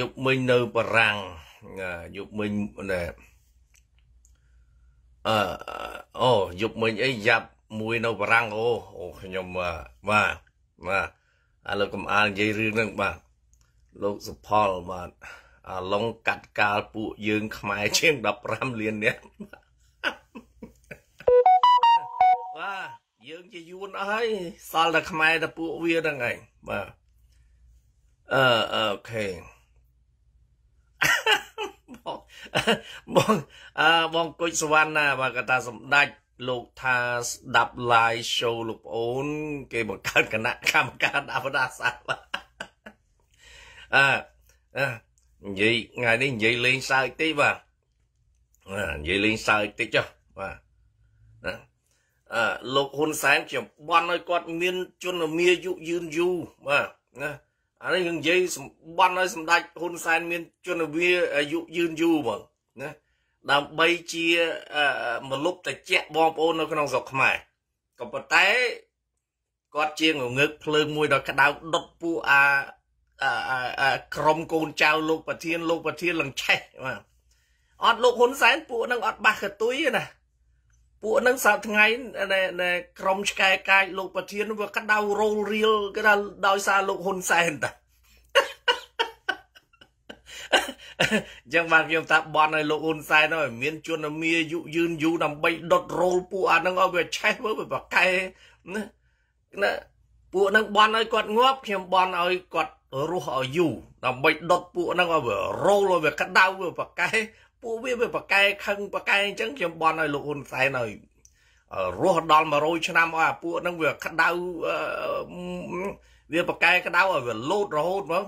យប់មិញនៅបរាំងយប់មិញណែអឺអូយប់មិញអីយ៉ាប់មួយនៅបរាំងអូអូខ្ញុំបាទបាទឥឡូវកំអាលនិយាយរឿងហ្នឹងបាទលោកសុផលបាទអាឡុងកាត់កាលពួកយើងខ្មែរ ជាង15លាននាក់បាទយើងជាយួនអស់ហើយសល់តែខ្មែរតែពួកវាហ្នឹងឯងបាទអឺអូខេបងបងអឺបងគុជសវណ្ណាបាទគាត់ថាសម្ដេចលោកថាស្ដាប់ live show លោកប្អូន គេបង្កើតគណៈកម្មការដាក់បណ្ដាសាអឺអឺនិយាយថ្ងៃនេះនិយាយលេងសើចតិចបាទនិយាយលេងសើចតិចចុះបាទណាអឺលោកហ៊ុនសែនជាបន់ឲ្យគាត់មានជំនមាយុយឺនយូរបាទណាអានេះយើងនិយាយសម្បត្តិឲ្យសម្ដេចហ៊ុនសែនមានជនវាអាយុយឺនយូរហ្មងណាដើម្បីជាមលុបតិចបងប្អូននៅ ក្នុងស្រុកខ្មែរក៏ប៉ុន្តែគាត់ជាងងើកភ្លើងមួយដល់ក្តៅដុតពួកអាក្រុមកូនចៅលោកប្រធានលោកប្រធាន លង្ឆេះបាទអត់លោកហ៊ុនសែនពួកនឹងអត់បាសកទុយទេណាពួកហ្នឹងសប្តាហ៍ថ្ងៃដែលក្រុមឆ្កែកាយលោកប្រធានវាក្តៅរោលរៀលគេថាដោយសារលោកហ៊ុនសែនតាចឹងបានខ្ញុំថាបន់ឲ្យលោកហ៊ុនសែនឲ្យមានជំនមាយុយឺនយូរដើម្បីដុតរោលពួកអាហ្នឹងឲ្យវាឆេះមើលវាប្រកែណាណាពួកហ្នឹងបន់ឲ្យគាត់ងាប់ខ្ញុំបន់ឲ្យគាត់រស់ឲ្យយូរដើម្បីដុតពួកហ្នឹងឲ្យវារោលឲ្យវាក្តៅវាប្រកែពួកវាវាប្រកែខឹងប្រកែអញ្ចឹងខ្ញុំបន់ឲ្យលោកហ៊ុនសែនឲ្យរស់ដល់100ឆ្នាំអស់អាពួកហ្នឹងវាក្តៅវាប្រកែក្តៅឲ្យវាលោតរហូតហ្មង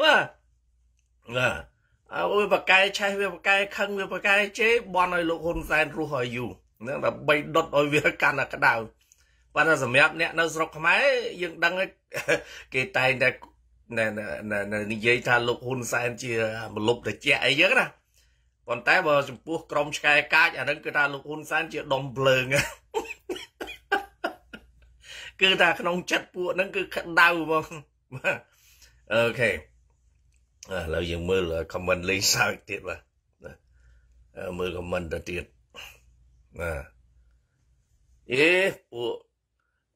បាទណាអើវាប្រកែឆេះវាប្រកែខឹងវាប្រកែជេបន់ឲ្យលោកហ៊ុនសែនរស់ឲ្យយូរហ្នឹងដើម្បីដុតឲ្យវាកាន់តែក្តៅបាទសម្រាប់អ្នកនៅស្រុកខ្មែរយើងដឹងគេតែងតែណែនិយាយថាលោកហ៊ុនសែនជាមលុបត្រជាអីចឹងណាប៉ុន្តែបើចំពោះក្រុមឆ្កែកាចអានឹងគឺថាលោកហ៊ុនសែនជាដុំភ្លើងគឺថាក្នុងចិត្តពួកហ្នឹងគឺក្តៅហ្មងអូខេឥឡូវយើងមើល comment លេខសើចទៀតបាទមើល comment ទៅទៀតណាអេពួក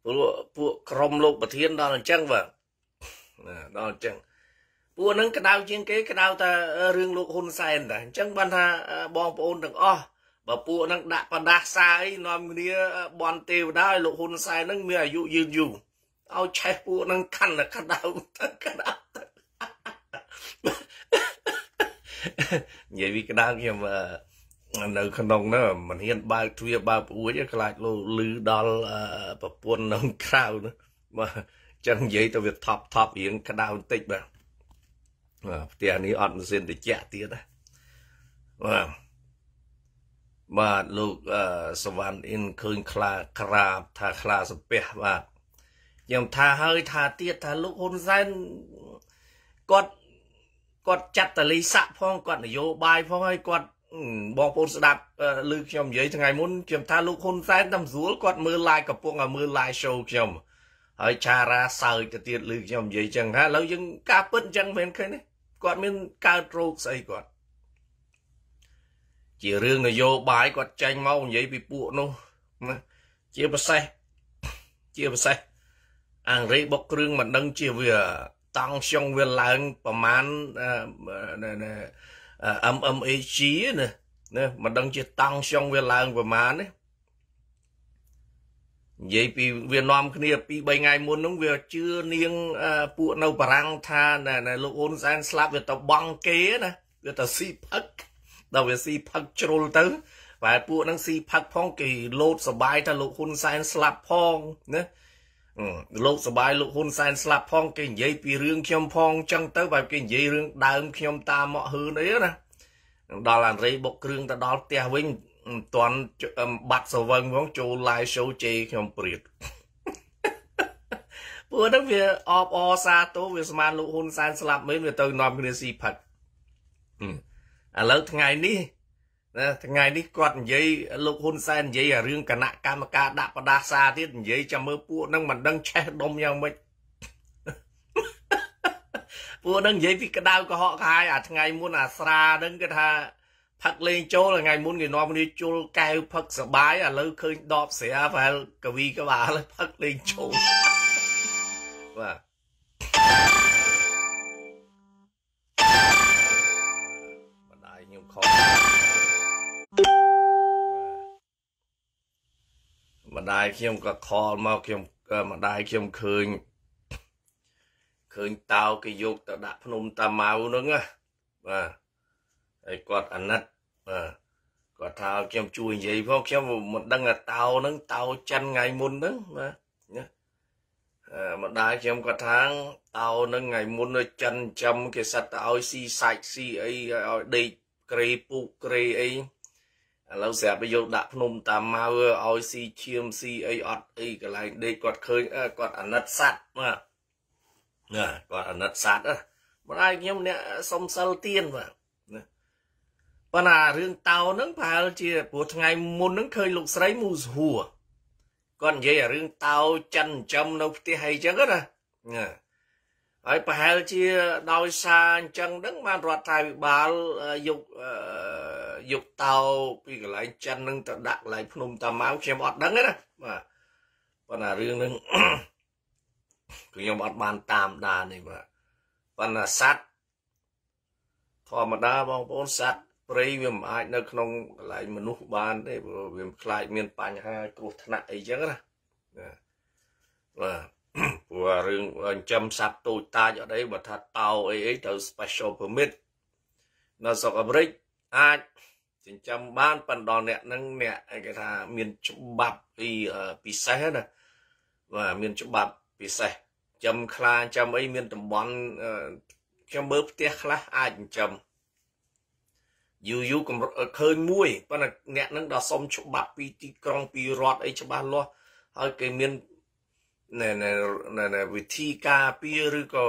ពួកពួកក្រុមលោក ប្រធាន ដល់អញ្ចឹងបាទណាដល់អញ្ចឹងពួកហ្នឹងក្តៅជាងគេក្តៅតែរឿងលោកហ៊ុនសែនតែអញ្ចឹងបានថាបងប្អូនទាំងអស់បើពួកហ្នឹងដាក់ប្រដាសាអីនាំគ្នាបនទេវតាឲ្យលោកហ៊ុនសែនហ្នឹងមានអាយុយឺនយូរឲ្យ ឆេះពួកហ្នឹងខាន់តែក្តៅទៅក្តៅទៅនិយាយពីក្តៅខ្ញុំនៅ ក្នុងនោះមិនហ៊ានបើកទ្វារបើកព្រួយខ្លាចលោកលឺដល់ប្រពន្ធនៅក្រៅនោះបាទចឹងនិយាយទៅវាថប់ថប់រៀងក្តៅបន្តិចបាទផ្ទះនេះអត់ម៉ាស៊ីនត្រជាក់ទៀតណាបាទបាទលោកសវណ្ណអ៊ីនឃើញខ្លាក្រាបថាខ្លាសំពះបាទខ្ញុំថាហើយថាទៀតថាលោកហ៊ុនសែនគាត់គាត់ចាត់តលីស័កផងគាត់ នយោបាយផងហើយគាត់បងប្អូនស្ដាប់ឮខ្ញុំនិយាយថ្ងៃមុនខ្ញុំថាលោកហ៊ុនសែនតាមស្រួលគាត់មើល live កំពុងតែមើល live show ខ្ញុំហើយចារាសើចទៅទៀតឮខ្ញុំនិយាយចឹងថាឥឡូវយើងការពិតចឹងមែនឃើញទេគាត់មានកើតរោគស្អីគាត់ជារឿងនយោបាយគាត់ចេញមកនិយាយពីពួកនោះណាជាប្រសេះជាប្រសេះអង់គ្លេសបុកគ្រឿងមិនដឹងជាវាតង់ស្យងវាឡើង ប្រមាណ MMAG ណាណាមិនដឹងជាតង់ស្យងវាឡើងប្រមាណណានិយាយពីវានាំគ្នាពី3ថ្ងៃមុនហ្នឹងវាជឿនាង ពួកនៅបារាំងថាណែលោកអូនសែនស្លាប់វាទៅបង់គេណាវាទៅស៊ីផឹកដល់វាស៊ីផឹកជ្រុលទៅបែរពួកហ្នឹងស៊ីផឹកផងគេលោតសបាយថាលោកហ៊ុនសែនស្លាប់ផងណាលោកសបាយលោកហ៊ុនសែនស្លាប់ផងគេនិយាយពីរឿងខ្ញុំផងចឹងទៅបែបគេនិយាយរឿងដើមខ្ញុំតាមកហឺនអីណាដល់អានរេបុកគ្រឿងទៅដល់ផ្ទះវិញមិនតាន់បាត់សវឹងផងចូល live show ជេរខ្ញុំព្រៀតពួកហ្នឹងវាអបអសាទោវាស្មានលោកហ៊ុនសែនស្លាប់មែនវាទៅនាំគ្នាស៊ីផឹកឥឡូវថ្ងៃនេះណាថ្ងៃនេះគាត់និយាយលោកហ៊ុនសែននិយាយរឿងគណៈកម្មការដាក់បដាសាទៀតនិយាយចាំមើលពួកហ្នឹងមិនដឹងឆេះដុំយ៉ាងម៉េចពួកហ្នឹងនិយាយពីក្តៅកុហកកាយអាថ្ងៃមុនអាស្រាហ្នឹងគេថាផឹកលេងចូលថ្ងៃមុនគេនាំគ្នាជុលកែវផឹកសបាយឥឡូវឃើញដបស្រាប្រហែលកវីក្បាលផឹកលេងចូលបាទបណ្ដាយខ្ញុំខំម្ដាយខ្ញុំក៏ខលមកខ្ញុំម្ដាយខ្ញុំឃើញឃើញតោគេយកទៅដាក់ភ្នំតាម៉ៅហ្នឹងណាបាទហើយគាត់អាណិតបាទគាត់ថាខ្ញុំជួយនិយាយផងខ្ញុំមិនដឹងថាតោហ្នឹងតោចិនថ្ងៃមុនហ្នឹងបាទណាម្ដាយខ្ញុំគាត់ថាតោនឹងថ្ងៃមុននៅចិនចំគេសិតទៅឲ្យស៊ីសាច់ស៊ីអីឲ្យដេកក្រេពូកក្រេអីឥឡូវស្រាប់ទៅយកដាក់ភ្នំ តាម៉ៅឲ្យស៊ីឈាមស៊ីអីអត់អីកន្លែងដេកគាត់ឃើញគាត់អាណិតសัตว์បាទណាគាត់អាណិតសัตว์ម្ដាយខ្ញុំអ្នកសុំសិលទៀនបាទប៉ុន្តែរឿងតោហ្នឹងប្រហែលជាព្រោះថ្ងៃមុនហ្នឹងឃើញលោកស្រីមូសហួរគាត់និយាយរឿងតោ ចិនចំនៅផ្ទះអីចឹងណាហើយប្រហែលជាដោយសារអញ្ចឹងហ្នឹងបានរដ្ឋាភិបាលយកយកតោពីកន្លែងចិនហ្នឹងទៅដាក់កន្លែងភ្នំតាម៉ៅខ្ញុំអត់ដឹងទេណាបាទប៉ុន្តែរឿងហ្នឹងខ្ញុំអត់បានតាមដានទេបាទប៉ុន្តែសัตว์ធម្មតាបងប្អូនសัตว์ព្រៃវាមិនអាចនៅក្នុងកន្លែងមនុស្សបានទេព្រោះវាខ្លាចមានបញ្ហាគ្រោះថ្នាក់អីចឹងណាបាទព្រោះរឿងចិញ្ចឹមសត្វតូចតាចអត់អីបើថាតោអីអីទៅ special permit នៅស្រុកអាមេរិកអាចចិញ្ចឹមបានប៉ុន្តែដល់អ្នកនឹងអ្នកគេថាមានច្បាប់ពីពិសេសណាបាទមានច្បាប់ពិសេសចិញ្ចឹមខ្លាចិញ្ចឹមអីមានតំបន់ខ្ញុំមើលផ្ទះខ្លះអាចចិញ្ចឹមយូរយូរឃើញមួយប៉ុន្តែអ្នកនឹងដល់សុំច្បាប់ពីទីក្រុងពីរដ្ឋអីច្បាស់លាស់ហើយគេមានណែណែណែវិធីការពារឬក៏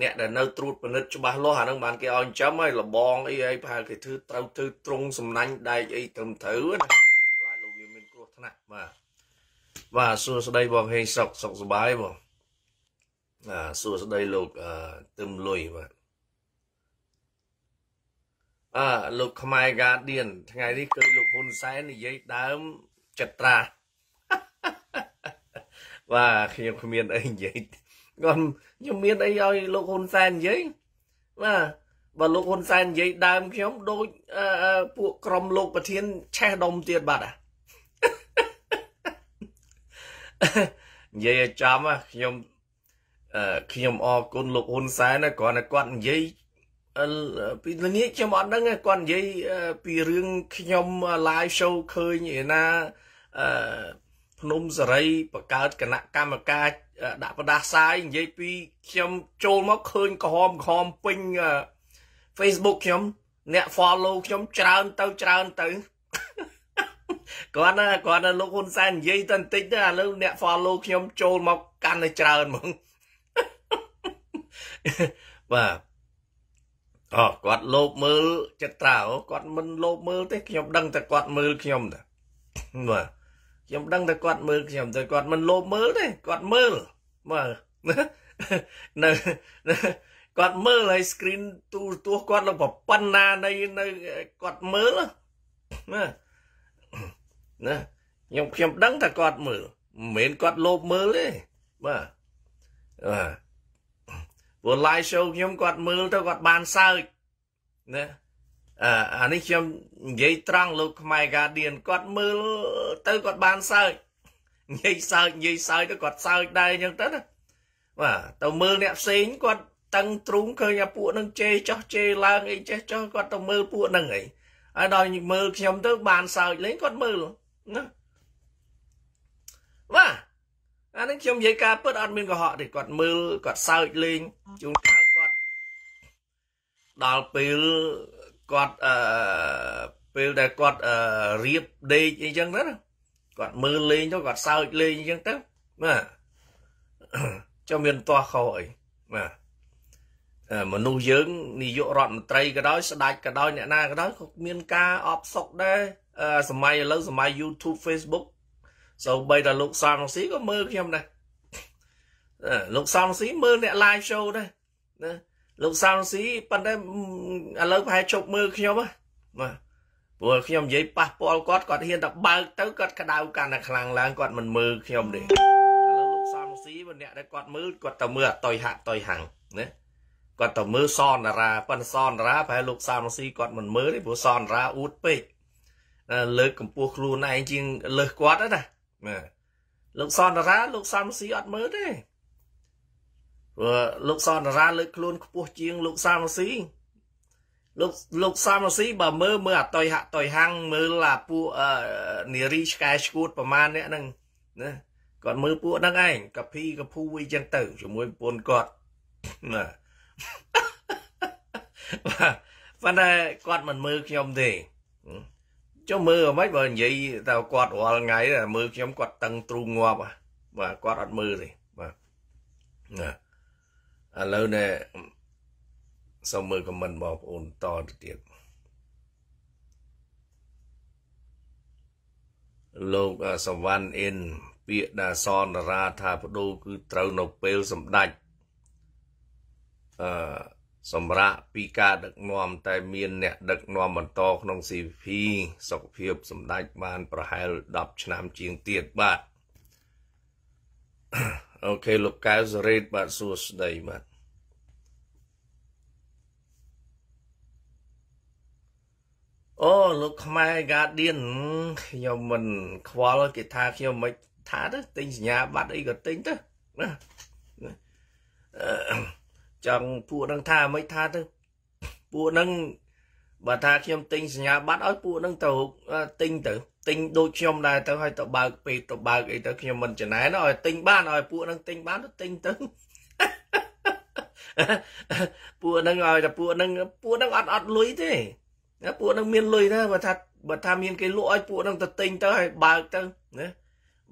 អ្នកដែលនៅ ត្រួតពិនិត្យច្បាស់លាស់អានឹងបានគេឲ្យចំហើយលបងអីហើយប្រហែលគេធ្វើត្រូវធ្វើត្រង់សំណាញ់ដែកអីត្រឹមត្រូវណាខ្លាចលោកវាមានគ្រោះថ្នាក់បាទបាទសួស្តីបងហេងសុកសុខសប្បាយបងបាទសួស្តីលោកអឺទឹមលុយបាទបាទលោកខ្មែរ Guardian ថ្ងៃនេះគឺ លោកហ៊ុនសែននិយាយដើមចត្រាបាទខ្ញុំគ្មានអីនិយាយខ្ញុំខ្ញុំមានអីឲ្យ លោកហ៊ុនសែននិយាយបាទបើលោកហ៊ុនសែននិយាយដើមខ្ញុំដូចពួកក្រុមលោក ប្រធាន ឆេះដុំទៀតបាត់អានិយាយឲ្យចំខ្ញុំខ្ញុំអរគុណលោកហ៊ុនសែនគាត់គាត់និយាយពីល្ងាចខ្ញុំអត់ដឹងគាត់និយាយពីរឿងខ្ញុំ live show ឃើញឯណាអឺភ្នំសេរីបង្កើតគណៈកម្មការ ដាក់ប្រដាសាយនិយាយពីខ្ញុំចូលមកឃើញក្រហមក្រហមពេញ Facebook ខ្ញុំអ្នក follow ខ្ញុំច្រើនទៅច្រើនទៅគាត់ណាគាត់ណាលោកហ៊ុនសែននិយាយតែបន្តិចទេឥឡូវអ្នក follow ខ្ញុំ ចូលមក កាន់តែច្រើនហ្មងបាទអូគាត់លោភមើលចិត្តត្រាអូគាត់មិនលោភមើលទេខ្ញុំដឹងតែគាត់មើលខ្ញុំតែបាទខ្ញុំដឹងតែគាត់មើលខ្ញុំតែគាត់មិនលោភមើលទេគាត់មើលមើលនៅគាត់មើលហើយ screen ទូរទស្សន៍គាត់នៅប៉ុណ្ណានៃនៅគាត់មើលណាណាខ្ញុំខ្ញុំដឹងតែគាត់មើលមិនមែនគាត់លោភមើលទេបាទបាទព្រោះ live show ខ្ញុំគាត់មើលទៅគាត់បានសើចណាអានេះខ្ញុំនិយាយត្រង់លោកខ្មែរ Guardian គាត់មើលទៅគាត់បានសើចនិយាយសើចនិយាយសើចទៅគាត់សើចដែរអញ្ចឹងទៅណាបាទទៅមើលអ្នកផ្សេងគាត់តឹងទ្រូងឃើញអាពួកនឹងជេរចោះជេរឡើងអីចេះចោះគាត់ទៅមើលពួកនឹងអីហើយដល់មើលខ្ញុំទៅបានសើចលេងគាត់មើលណាបាទអានឹងខ្ញុំនិយាយការពិតអត់មានកុហកទេគាត់មើលគាត់សើចលេងជួនកាលគាត់ដល់ពេលគាត់អឺពេលដែលគាត់អឺរៀបដេកអីចឹងទៅណាគាត់មើលលេងទៅគាត់សើចលេងអីចឹងទៅណាចាំមានទាស់ខុសអីណាមនុស្សយើងនាយករដ្ឋមន្ត្រីក៏ដោយស្ដេចក៏ដោយអ្នកណាក៏ដោយក៏មានការអបសុកដែរសម័យឥឡូវសម័យ YouTube Facebook សូម្បីតែលោកសំស៊ីក៏មើលខ្ញុំដែរលោកសំស៊ីមើលអ្នក live show ដែរណាលោកសំស៊ីប៉ុន្តែឥឡូវប្រហែលជប់មើលខ្ញុំហ៎បាទព្រោះខ្ញុំនិយាយប៉ះពាល់គាត់គាត់ហ៊ានតែបើកទៅគាត់ក្តៅកាន់តែខ្លាំងឡើងគាត់មិនមើលខ្ញុំទេឥឡូវលោកសំស៊ីបើអ្នកដែលគាត់មើលគាត់ទៅមើលអតុយហតុយហាំងណាគាត់ទៅមើលសនរាប៉ុន្តែសនរាប្រហែលលោកសំស៊ីគាត់មិនមើលទេព្រោះសនរាអួតពេកលើកកម្ពស់ខ្លួនឯងជាងលើសគាត់ណាបាទលោកសនរា លោកសំស៊ីអត់មើលទេព្រោះលោកសនរាលើកខ្លួនខ្ពស់ជាង លោកសំស៊ីលោកលោកសំស៊ីបើមើលមើលអតយហតយហាំងមើលអាពួកនារីឆ្កែឆ្កួតប្រមាណអ្នកហ្នឹងណាគាត់មើលពួកហ្នឹងឯងកាភីកភូអីចឹងទៅជាមួយប្រពន្ធគាត់ណាប៉ុន្តែគាត់មិនមើលខ្ញុំទេចុះមើលអ្ហ្មិចបើនិយាយទៅគាត់រាល់ថ្ងៃមើលខ្ញុំគាត់តឹងទ្រូងងាប់បាទគាត់អត់មើលទេបាទណាឥឡូវនេះសូមមើលខមមិនបងប្អូនតទៅទៀតលោកសវណ្ណអ៊ិនពាក្យដាសនរាថាបដូរគឺត្រូវនៅពេលសម្ដេចអឺសម្រាប់ពីការដឹកនាំតែមានអ្នក ដឹកនាំបន្តក្នុង CVP សុខភាព សម្ដេចបាន ប្រហែល10ឆ្នាំជាងទៀតបាទអូខេលោកកៅសរ៉េតបាទសួស្ដីបាទអូលោកខ្មែរ Guardian ខ្ញុំមិន ខ្វល់គេថាខ្ញុំមិនថាទៅទិញសញ្ញាបត្រអីក៏ទិញទៅណាអឺចង់ពួកនឹងថាមិនថាទៅពួកនឹងបើថាខ្ញុំទិញសញ្ញាបត្រឲ្យពួកនឹងទៅទិញទៅទិញដូចខ្ញុំដែរទៅឲ្យទៅបើកពេកទៅបើកអីទៅខ្ញុំមិនច្នៃណាឲ្យទិញបានឲ្យពួកនឹងទិញបានទៅទិញទៅពួកនឹងឲ្យតែពួកនឹងពួកនឹងអត់អត់លុយទេណាពួកនឹងមានលុយដែរបើថាបើថាមានគេលក់ឲ្យពួកនឹងទៅទិញទៅឲ្យបើកទៅណា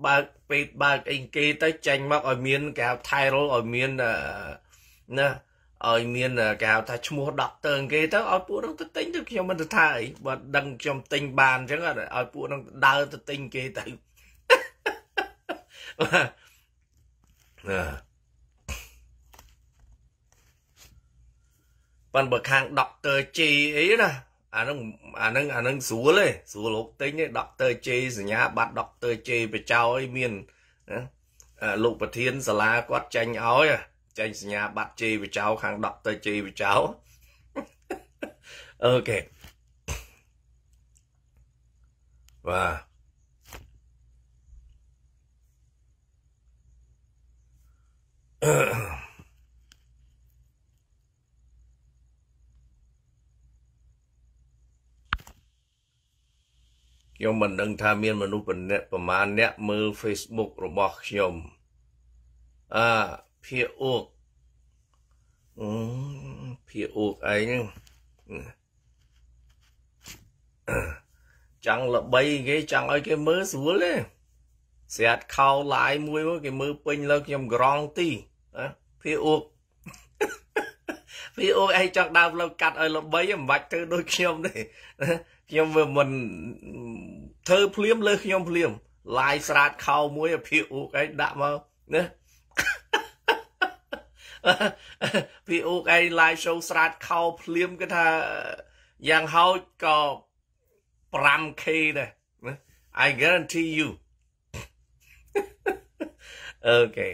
បើកពេកបើកអីគេទៅចាញ់មកឲ្យមានគេហៅ title ឲ្យមានអឺណាឲ្យមានគេហៅថាឈ្មោះដក់តើងគេទៅឲ្យពួកនោះទៅទិញទៅខ្ញុំមិនទៅថាអីបើដឹងខ្ញុំទិញបានអញ្ចឹងឲ្យពួកនោះដើរទៅទិញគេទៅណាប៉ុន្តែបើខាងដក់ទ័រជេអីណាអានឹងអានឹងអានឹងស្រួលទេស្រួលរកទិញទេដក់ទ័រជេសញ្ញាបត្រដក់ទ័រជេបចោអីមានណាលោកប្រធានសាលាគាត់ចាញ់ឲ្យចេញសញ្ញាបត្រជេវិចោខាងដកទៅជេវិចោអូខេបាទអឺខ្ញុំមិនដឹងថាមានមនុស្សប៉ុន្មានអ្នកមើល Facebook របស់ខ្ញុំអឺភៀអូកអូភៀអូកឯងហ្នឹងចង់ល្បីគេចង់ឲ្យគេមើលស្រួលទេស្រាតខោឡាយមួយមកគេមើលពេញលើខ្ញុំក្រងទីភៀអូកភៀអូកឯងចង់ដើមលើកាត់ឲ្យល្បីមិនបាច់ធ្វើដូចខ្ញុំទេខ្ញុំវាមិនធ្វើភ្លាមលើខ្ញុំ ភ្លាមឡាយស្រាតខោមួយភៀអូកឯងដាក់មកណាវាអូកឯង live show ស្រាតខោភ្លាមគេថាយ៉ាងហោចក៏ 5k ដែរ I guarantee you okay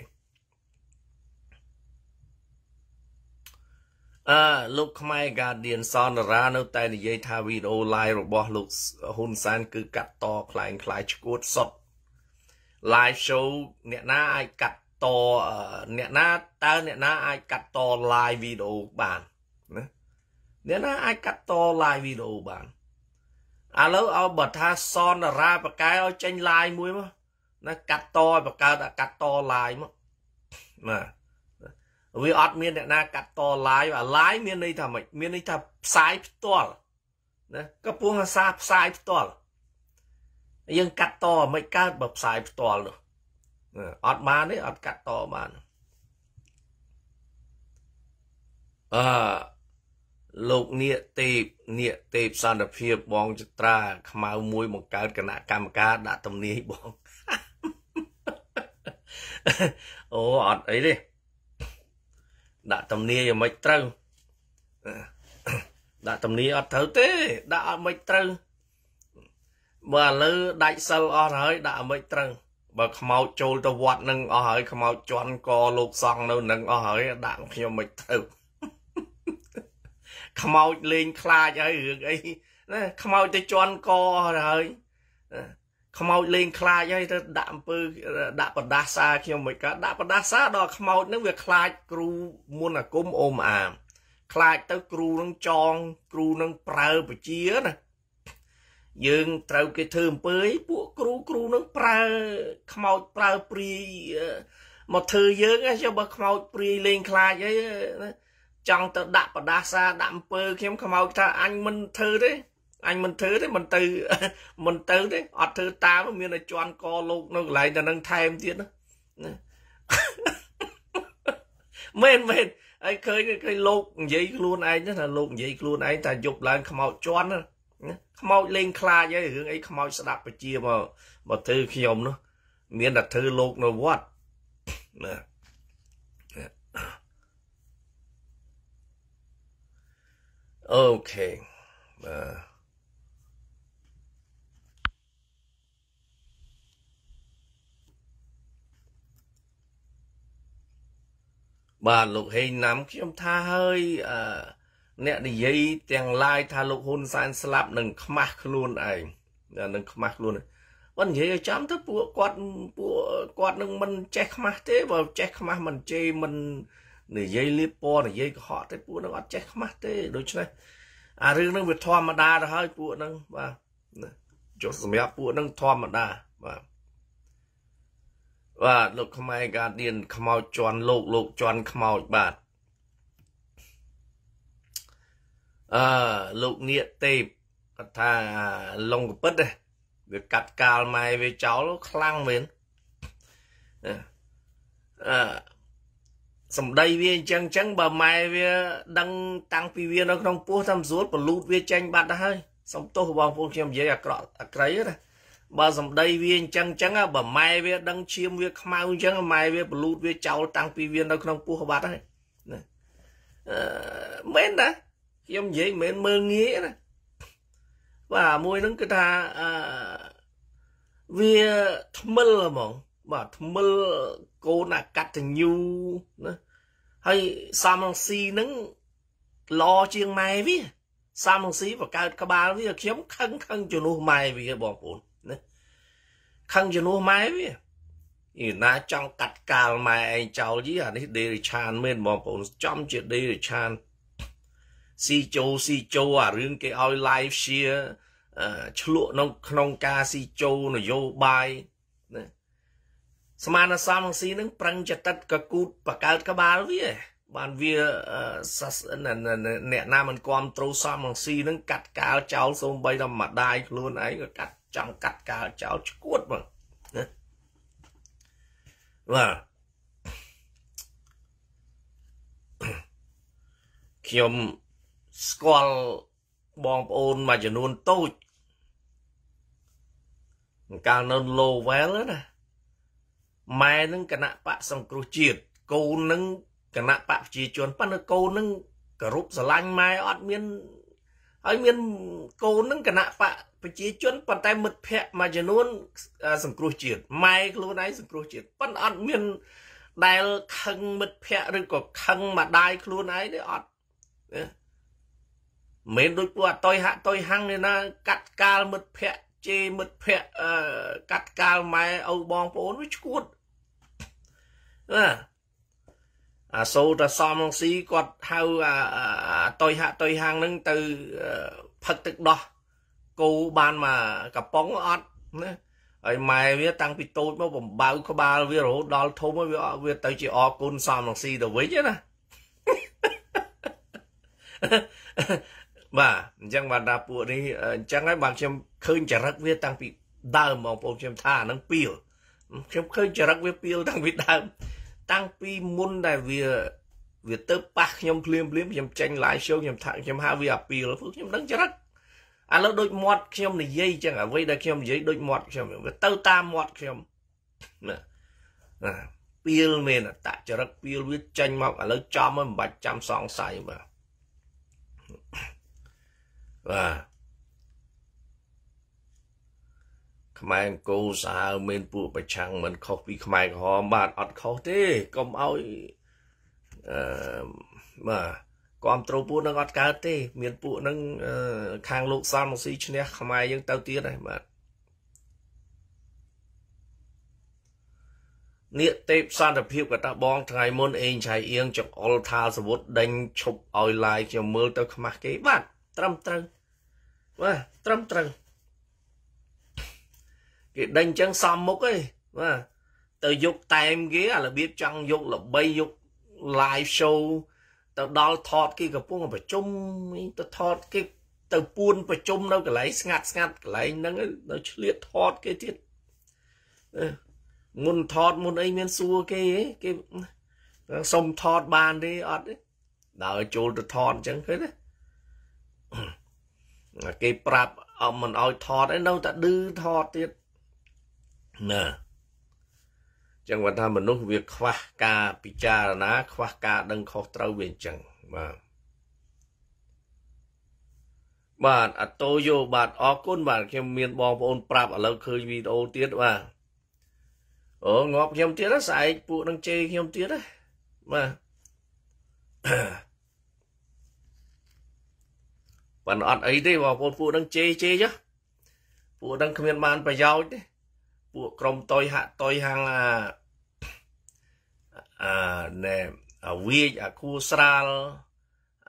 អឺលោកខ្មែរ Guardian សនរានៅតែនិយាយថាវីដេអូ live របស់លោកហ៊ុនសែនគឺកាត់តខ្លាំងខ្លាយឈួតសុត live show អ្នកណាអាចកាត់តអ្នកណាតើអ្នកណាអាចកាត់ត live video បានណាអ្នកណាអាចកាត់ត live video បានឥឡូវឲ្យបើថាសនរាបកែឲ្យចេញ live មួយមកណាកាត់តឲ្យបង្កើតកាត់ត live មកណាវាអត់មានអ្នកណា កាត់ត live អា live មានន័យថាម៉េចមានន័យថាផ្សាយផ្ទាល់ណាក៏ពងអាសាផ្សាយផ្ទាល់យើងកាត់តមិនកើតបើផ្សាយផ្ទាល់នោះអត់បានទេអត់កាត់តបានអឺលោកនៀកទេពនៀកទេពសន្តិភាពបងចត្រាខ្មៅមួយបង្កើតគណៈកម្មការ ដាក់ទំនាយបងអូអត់អីទេដាក់ទំនាយឲ្យមិនត្រូវដាក់ទំនាយអត់ត្រូវទេដាក់ឲ្យមិនត្រូវបើឥឡូវដាច់សិលអស់ហើយដាក់ឲ្យមិនត្រូវបើខ្មោចចូលទៅវត្តនឹងអស់ហើយខ្មោចជន់កលោកសង់នៅនឹងអស់ហើយដាក់ខ្ញុំមិនទៅខ្មោចលេងខ្លាចហើយរឿងអីណាខ្មោចទៅជន់កហើយខ្មោចលេងខ្លាចហើយទៅដាក់អំពើដាក់ប្រដាសាខ្ញុំមិនកើតដាក់ប្រដាសាដល់ខ្មោចនឹងវាខ្លាចគ្រូមុនអាគមអូមអាមខ្លាចទៅគ្រូនឹងចងគ្រូនឹងប្រើបជាណាយើងត្រូវគេធ្វើអំពើពួកគ្រូគ្រូនឹងប្រើខ្មោចប្រើព្រីមកធ្វើយើងចុះបើខ្មោចព្រីលេងខ្លាចអីចង់ទៅដាក់បដាសាដាក់អំពើ ខ្ញុំខ្មោចថាអញមិនធ្វើទេអញមិនធ្វើទេមិនទៅមិនទៅទេអត់ធ្វើតាមមានតែជន់កលោក នៅកន្លែងតែនឹងថែមទៀតណាមែនមែនហើយឃើញឃើញលោកនិយាយខ្លួនឯងណាថាលោកនិយាយខ្លួនឯងថាយប់ឡើងខ្មោចជន់ណាខ្មោចលេងខ្លាចហើយរឿងអីខ្មោចស្ដាប់បជាមកមកធ្វើខ្ញុំនោះមានតែធ្វើលោកនៅវត្តណាអូខេបាទបាទលោកហេងណាំខ្ញុំថាហើយអឺអ្នកនិយាយទាំងឡាយថាលោកហ៊ុនសែនស្លាប់នឹងខ្មាស់ខ្លួនឯងនឹងខ្មាស់ខ្លួនបើនិយាយឲ្យចំទៅពួកគាត់ពួកគាត់នឹងមិនចេះខ្មាស់ទេ បើចេះខ្មាស់មិនជេរមិននិយាយលៀបពណ៌និយាយកុហកទេពួកនឹងអត់ចេះខ្មាស់ទេដូច្នេះអារឿងនឹងវាធម្មតាទៅហើយពួកនឹងបាទចុះសម្រាប់ពួកនឹងធម្មតាបាទបាទលោកខ្មែរកាឌៀនខ្មោចជន់លោក លោកជន់ខ្មោចបាទអឺលោកនៀកទេពគាត់ថាឡុងកពិតទេវាកាត់កាលម៉ែវាចោលខ្លាំងមែនអឺសម្ដីវាអញ្ចឹងអញ្ចឹងបើម៉ែវាដឹងតាំងពីវានៅក្នុងពោះតាមស្រួលបលូត វាចេញបាត់ទៅហើយសំទោសបងប្អូនខ្ញុំនិយាយអាក្រក់អាក្រៃណាបើសម្ដីវាអញ្ចឹងអញ្ចឹងបើម៉ែវាដឹងឈាមវាខ្មៅអញ្ចឹងម៉ែវាបលូតវាចោលតាំងពីវានៅក្នុងពោះបាត់ហើយណាអឺមែនតាខ្ញុំនិយាយមិនមែនមើលងាយណាបាទមួយហ្នឹងគឺថាអឺវាថ្មិលហ្មងបាទថ្មិលកូនអកតញ្ញូណាហើយសំរងស៊ីហ្នឹងល្អជាងម៉ែវាសំរងស៊ីបកើតក្បាលវាខ្ញុំខឹងខឹងជំនួសម៉ែវាបងប្អូនណាខឹងជំនួសម៉ែវាអីណាចង់កាត់កាលម៉ែឯងចោលយីអានេះដេរិឆានមែនបងប្អូន ចំជាដេរិឆានស៊ីជោស៊ីជោអារឿងគេឲ្យ live share ឆ្លក់នៅក្នុងការស៊ីជោនយោបាយណាសមានសមនឹងស៊ីនឹង ប្រឹងចិត្តិតកកូតបកើតក្បាលវា បានវាអ្នកណាមិនគ្រប់ត្រូលសមនឹងស៊ីនឹងកាត់កាលចោលសូម្បីតែម្ដាយខ្លួនឯងក៏កាត់ចង់កាត់កាលចោលឈួតមកណាបាទខ្ញុំស្គាល់បងប្អូនមួយចំនួនតូចកាលនៅ Lowell ណាម៉ែនឹងគណៈបកសង្គ្រោះជាតិកូននឹងគណៈបកប្រជាជនប៉ុន្តែកូននឹងគោរពស្រឡាញ់ម៉ែអត់មានហើយមានកូននឹងគណៈបកប្រជាជនប៉ុន្តែមិត្តភ័ក្តិមួយចំនួនសង្គ្រោះជាតិម៉ែខ្លួនឯងសង្គ្រោះជាតិប៉ុន្តែអត់មានដែលខឹងមិត្តភ័ក្តិឬក៏ខឹងម្ដាយខ្លួនឯងទេអត់ណាមិនដូចពួកអតុយហតុយហាំងនេះណាកាត់កាលមិត្តភ័ក្ដិជេរមិត្តភ័ក្ដិអឺកាត់កាលម៉ែឪបងប្អូនវាឈួតណាអាសូរតាសំងស៊ីគាត់ហៅអាតុយហតុយហាំងហ្នឹងទៅផឹកទឹកដោះគោបានមកកំប៉ុងអត់ណាហើយម៉ែវា តាំងពីតូចមកបំបៅក្បាលវារហូតដល់ធំវាវា ទៅជាអរគុណសំងស៊ីទៅវិញណាបាទអញ្ចឹងបានថាពួកនេះអញ្ចឹងហើយបានខ្ញុំឃើញចរិតវាតាំងពីដើមហ្មងបងប្អូនខ្ញុំថាហ្នឹងពីលខ្ញុំឃើញចរិតវាពីលតាំងពីដើមតាំងពីមុនដែលវាវាទៅប៉ះខ្ញុំភ្លាមភ្លាមខ្ញុំចេញ live show ខ្ញុំថាខ្ញុំហៅវាអាពីលព្រោះខ្ញុំដឹងចរិតឥឡូវដូចមាត់ខ្ញុំនិយាយអញ្ចឹងអ្វីដែលខ្ញុំនិយាយដូចមាត់ខ្ញុំវាទៅតាមមាត់ខ្ញុំណាពីលមែនតចរិតពីលវាចេញមកឥឡូវចំមិនបាច់ចាំសង្ស័យបាទបាទខ្មែរអង្គរសាហាវមានពួកប្រឆាំងមិន ខុសពី ខ្មែរក្រហមបាទអត់ខុសទេកុំឲ្យអឺបាទគ្រប់ត្រូលពួកនឹងអត់កើតទេមានពួកនឹងខាងលោកសំស៊ីឈ្នះខ្មែរយើងទៅទៀតហើយបាទនេះទេពសន្តិភាពកតាបងថ្ងៃមុនអេងឆៃអៀងចង្អុលថាសវុតដេញឈប់ឲ្យឡាយខ្ញុំមើលទៅខ្មាស់គេបាទត្រឹមត្រូវបាទត្រឹមត្រូវគេដេញចឹងសំមុខឯងបាទទៅយកតែមគេអារបៀបចង់យកល្បីយក live show ទៅដល់ថតគេកំពុងប្រជុំទៅថតគេទៅពួន ប្រជុំនៅកន្លែងស្ងាត់ស្ងាត់កន្លែងហ្នឹងនៅឆ្លៀតថតគេទៀតមុនថតមុនអីមានសួរគេគេសុំថតបានទេអត់ទេដល់ចូលទៅថតអញ្ចឹងឃើញទេគេប្រាប់អមមិនឲ្យថតឯនៅតែឌឺថតទៀតណាចឹងគាត់ថាមនុស្សវាខ្វះការពិចារណា ខ្វះការដឹងខុសត្រូវវាអញ្ចឹងបាទបាទអតូយោបាទអរគុណបាទខ្ញុំមានបងប្អូនប្រាប់ឥឡូវឃើញវីដេអូទៀតបាទអូងាប់ខ្ញុំទៀតណាស្អែកពួកនឹងជេរខ្ញុំទៀតណាបាទមិនអត់អីទេបងប្អូនពួកនឹងជេជេចុះពួកនឹងគ្មានបាន ប្រយោជន៍ទេ ពួកក្រុមតុយហាក់តុយហាំងអាអាណែអាវាចអាគួស្រាល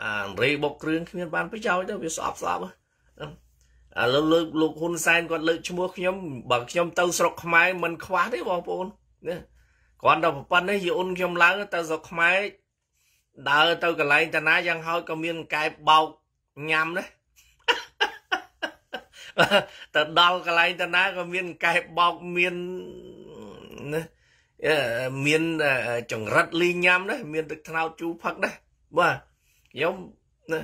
អារេបុកគ្រឿងគ្មានបានប្រយោជន៍ទេវាស្អប់ស្អប់អាលើលើលោកហ៊ុនសែនគាត់លើកឈ្មោះខ្ញុំបើខ្ញុំទៅស្រុកខ្មែរមិនខ្វះទេបងប្អូនណាគាត់ដល់ប៉ុណ្ណេះយីអ៊ុនខ្ញុំឡើងទៅស្រុកខ្មែរដើរទៅកន្លែងតាណាយ៉ាងហោចក៏មានកែបបោកញ៉ាំណាទៅដល់កន្លែងទៅណាក៏មាន កែបោកមានណាមានចង្រិត លីញ៉ាំណាមានទឹកថ្នោតជូរផឹកណាបាទខ្ញុំណា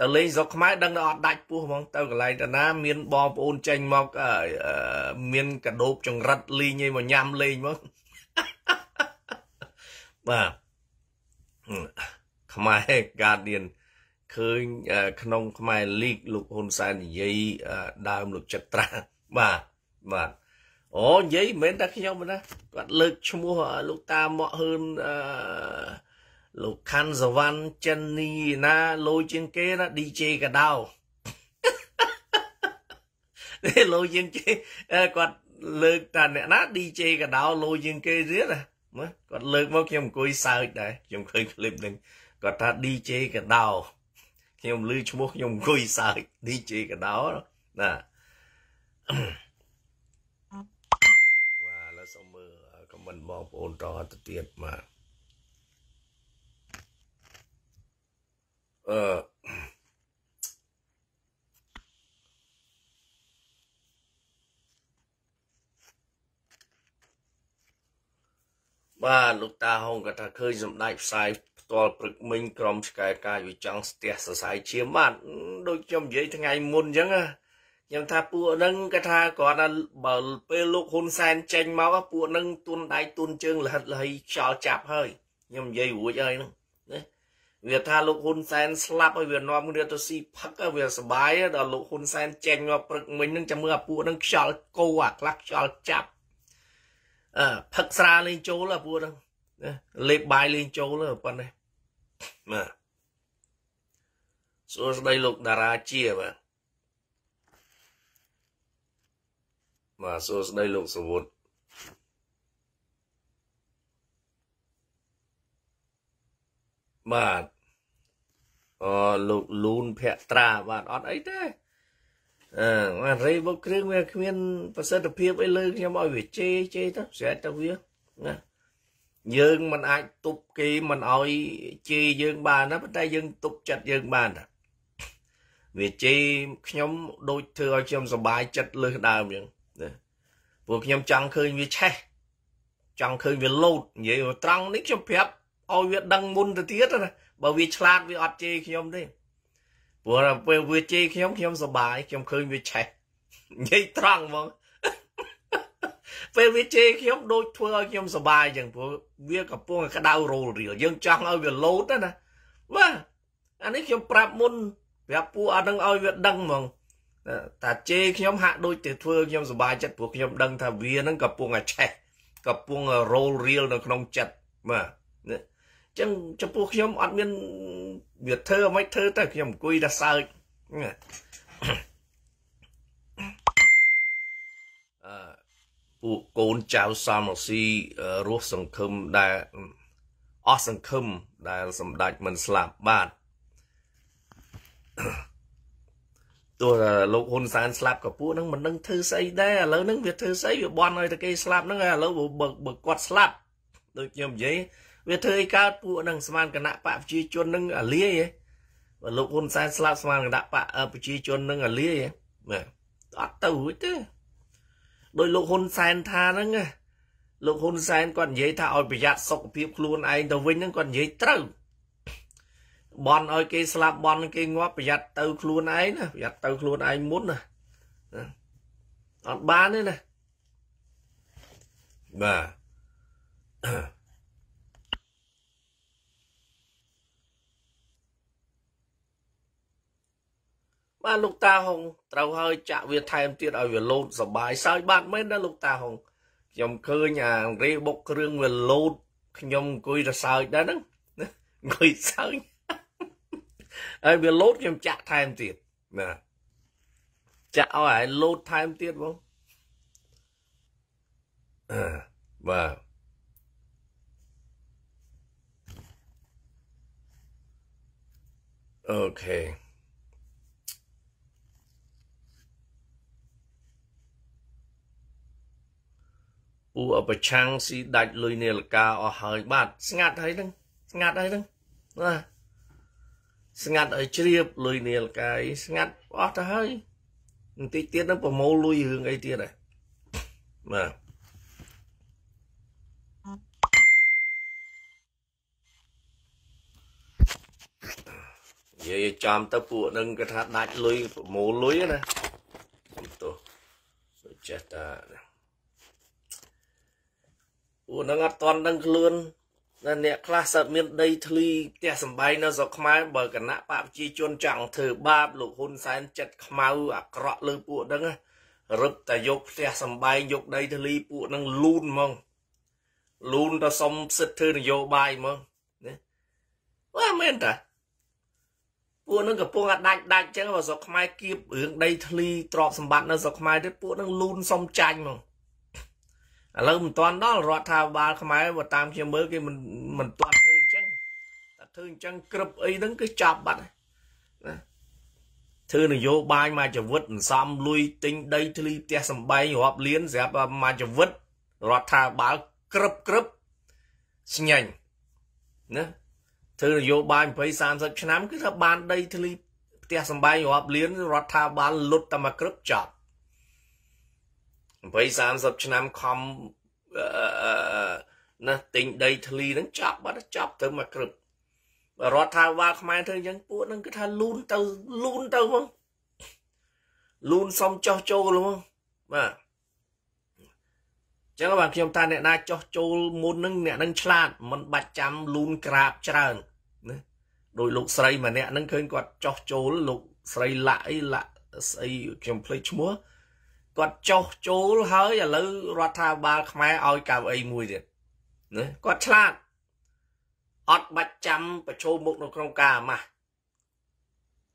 ទៅលេងស្រុកខ្មែរដឹងថាអត់ដាច់ពោះហ្មងទៅកន្លែងតាណាមានបងប្អូនចេញមកមានកដោបចង្រិតលីងឯងមកញ៉ាំលេងមកបាទខ្មែរ Guardian ឃើញក្នុងខ្មែរលីក លោកហ៊ុនសែននិយាយដើមលោកចិត្រាបាទបាទអូនិយាយមិនមែនតែខ្ញុំណាគាត់លើកឈ្មោះលោកតាម៉ក់ហ៊ឿនអឺលោកខាន់សវណ្ណចិននីណាលយជាងគេណា DJ កដៅនេះលយជាងគេគាត់លើកតាអ្នកណា DJ កដៅលយជាងគេទៀតណាគាត់លើក មកខ្ញុំអង្គុយសើចដែរខ្ញុំឃើញ clip នឹងគាត់ថា DJ កដៅខ្ញុំឮឈ្មោះខ្ញុំអង្គុយសើច DJ កដោណាបាទឥឡូវសូមមើលខមមិនបងប្អូនតទៅទៀតបាទអឺបាទលោកតាហុងក៏ថាឃើញសម្ដេចផ្សាយផ្ទាល់ព្រឹកមិញក្រុមឆ្កែកាយវាចង់ស្ទះសរសៃឈាមបាន ដូចខ្ញុំនិយាយថ្ងៃមុនអញ្ចឹងខ្ញុំថាពួកហ្នឹងគេថាគាត់ថាបើពេលលោកហ៊ុនសែនចេញមកពួកហ្នឹងទុនដៃទុនជើងលហិតលហីខ្យល់ចាប់ហើយខ្ញុំនិយាយរួចហើយហ្នឹងណាវាថាលោកហ៊ុនសែនស្លាប់ហើយវានាំគ្នាទៅស៊ីផឹកវាសបាយដល់លោកហ៊ុនសែនចេញមកព្រឹកមិញហ្នឹងចាំមើលអាពួកហ្នឹងខ្យល់គោអាខ្លះខ្យល់ចាប់អឺផឹកស្រាលេងចូលអាពួកហ្នឹងណាលេបបាយលេងចូលប៉ុណ្ណេះបាទសួស្តីលោកតារាជាបាទបាទសួស្តីលោកសវុតបាទអលោកលូនភក្ត្រាបាទអត់អីទេអឺបាទរីបុកគ្រឿងវាគ្មានប្រសិទ្ធភាពអីលើខ្ញុំឲ្យវាជេរជេរទៅស្រេចទៅវាណាយើងមិនអាចទប់គេមិនឲ្យជេរយើងបានណាប៉ុន្តែយើងទប់ចិត្តយើងបានណាវាជេរខ្ញុំដូចធ្វើឲ្យខ្ញុំសុបាយចិត្តលើសដើមយ៉ាងណាព្រោះខ្ញុំចង់ឃើញវាឆេះចង់ឃើញវាលោតនិយាយត្រង់នេះខ្ញុំប្រាប់ឲ្យវាដឹងមុនទៅទៀតណាបើវាឆ្លាតវាអត់ជេរខ្ញុំទេព្រោះពេលវាជេរខ្ញុំខ្ញុំសុបាយខ្ញុំឃើញវាឆេះនិយាយត្រង់ហ្មងពេលវាជេរខ្ញុំដូចធ្វើឲ្យខ្ញុំសុបាយចឹងព្រោះវាកំពុងក្តៅរូលរៀលយើងចង់ឲ្យវាលោតណាបាទអានេះខ្ញុំប្រាប់មុនប្រាប់ពូអត់នឹងឲ្យវាដឹងហ្មង តាជេរខ្ញុំហាក់ដូចទៅធ្វើខ្ញុំសុបាយចិត្តព្រោះខ្ញុំដឹងថាវានឹងកំពុងតែឆេះកំពុងរូលរៀលនៅក្នុងចិត្តបាទចឹងចំពោះខ្ញុំអត់មានវាធ្វើអ្វីធ្វើទៅខ្ញុំអង្គុយតែសើចពួកកូនចៅសមរស៊ីរស់សង្ឃឹមដែលអស់សង្ឃឹមដែលសម្ដេចមិនស្លាប់បាទទោះលោកហ៊ុនសែនស្លាប់ក៏ពួកហ្នឹងមិននឹងធ្វើស្អីដែរឥឡូវហ្នឹងវាធ្វើស្អីវាបន់ឲ្យតែគេស្លាប់ហ្នឹងឥឡូវបើបើគាត់ស្លាប់ដូចខ្ញុំនិយាយវាធ្វើឲ្យកើតពួកហ្នឹងស្មានគណៈបកប្រជាជនហ្នឹងអាលាយបើលោកហ៊ុនសែនស្លាប់ស្មានគណៈបកប្រជាជនហ្នឹងអាលាយបាទអត់ទៅរួចទេដោយលោកហ៊ុនសែនថាហ្នឹងលោកហ៊ុនសែនគាត់និយាយថាឲ្យប្រយ័ត្នសុខភាពខ្លួនឯងទៅវិញហ្នឹងគាត់និយាយត្រូវបន់ឲ្យគេស្លាប់បន់គេងាប់ប្រយ័ត្នទៅ ខ្លួនឯងណាប្រយ័ត្នទៅខ្លួនឯងមុនណាអត់បានទេណាបាទបាទលោកតាហុងត្រូវហើយចាក់វាថែមទៀតឲ្យវាលោតសបាយសើចបាទមែនណាលោកតាហុងខ្ញុំឃើញអារេបុកគ្រឿងវាលោតខ្ញុំអង្គុយរសើចដែរហ្នឹងអង្គុយសើចហើយវាលោតខ្ញុំចាក់ថែមទៀតណាចាក់ឲ្យឲ្យលោតថែមទៀតបងអឺបាទអូខេអ៊ូប្រឆាំងស៊ីដាច់លុយនាឡិកាអស់ហើយបាទស្ងាត់ហើយហ្នឹងស្ងាត់ហើយហ្នឹងណាស្ងាត់ឲ្យជ្រាបលុយនាឡិកាអីស្ងាត់អស់ទៅហើយបន្តិចទៀតនឹងប្រមូលលុយរឿងអីទៀតដែរបាទយាយចំទៅពួកនឹងគេថាដាច់លុយប្រមូលលុយណាខ្ញុំទោះចេះតាព្រោះនឹងអត់តន់ដឹងខ្លួនណាអ្នកខ្លះសើបមាន ដីធ្លីផ្ទះសម្បែងនៅស្រុកខ្មែរបើគណៈបព្វជិជនចង់ធ្វើបាប លោកហ៊ុនសែនចិត្តខ្មៅអាក្រក់លើពួកហ្នឹងរឹបតែយកផ្ទះសម្បែងយកដីធ្លីពួកហ្នឹងលូនហ្មងលូនទៅសុំសិទ្ធិធ្វើនយោបាយហ្មងណាវ៉ាមែនតាពួកហ្នឹងកំពុងតែដាច់ដាច់ចឹងបើស្រុកខ្មែរគៀបរឿងដីធ្លីទ្រព្យសម្បត្តិនៅស្រុកខ្មែរទេពួកហ្នឹងលូនសុំចាញ់ហ្មងឥឡូវមិនទាន់ដល់រដ្ឋាភិបាលខ្មែរបើតាមខ្ញុំមើលគេមិនមិនទាន់ធ្វើអញ្ចឹងតែធ្វើអញ្ចឹងក្រឹបអីហ្នឹងគឺចាប់បាត់ណាធ្វើនយោបាយមកជីវិតមិនសមលុយទិញដីធ្លីផ្ទះសំបែងរាប់លានស្រាប់មកជីវិតរដ្ឋាភិបាលក្រឹបក្រឹបស្ញាញ់ណាធ្វើនយោបាយ20 30ឆ្នាំគឺថាបានដីធ្លីផ្ទះសំបែងរាប់លានរដ្ឋាភិបាលលុតតែមកក្រឹបចប់20 30ឆ្នាំខំណាទិញដី ធ្លីហ្នឹងចាប់បាត់ចាប់ទៅមកក្រឹបរដ្ឋាភិបាលខ្មែរធ្វើអញ្ចឹងពួកហ្នឹងគឺថាលូនទៅលូនទៅហ្មងលូនសំចោះចូលហ្មងបាទចឹងបាទខ្ញុំថាអ្នកណាចោះចូលមុនហ្នឹងអ្នកហ្នឹងឆ្លាតមិនបាច់ចាំលូនក្រាបច្រើនណាដោយលោកស្រីម្នាក់ហ្នឹងឃើញគាត់ចោះចូលលោកស្រីលាក់អីលាក់ស្អីខ្ញុំភ្លេចឈ្មោះគាត់ចុះចូលហើយឥឡូវរដ្ឋាភិបាលខ្មែរឲ្យកៅអីមួយទៀតណាគាត់ឆ្លាតអត់បាច់ចាំប្រជុំមុខនៅក្នុងការអាម៉ាស់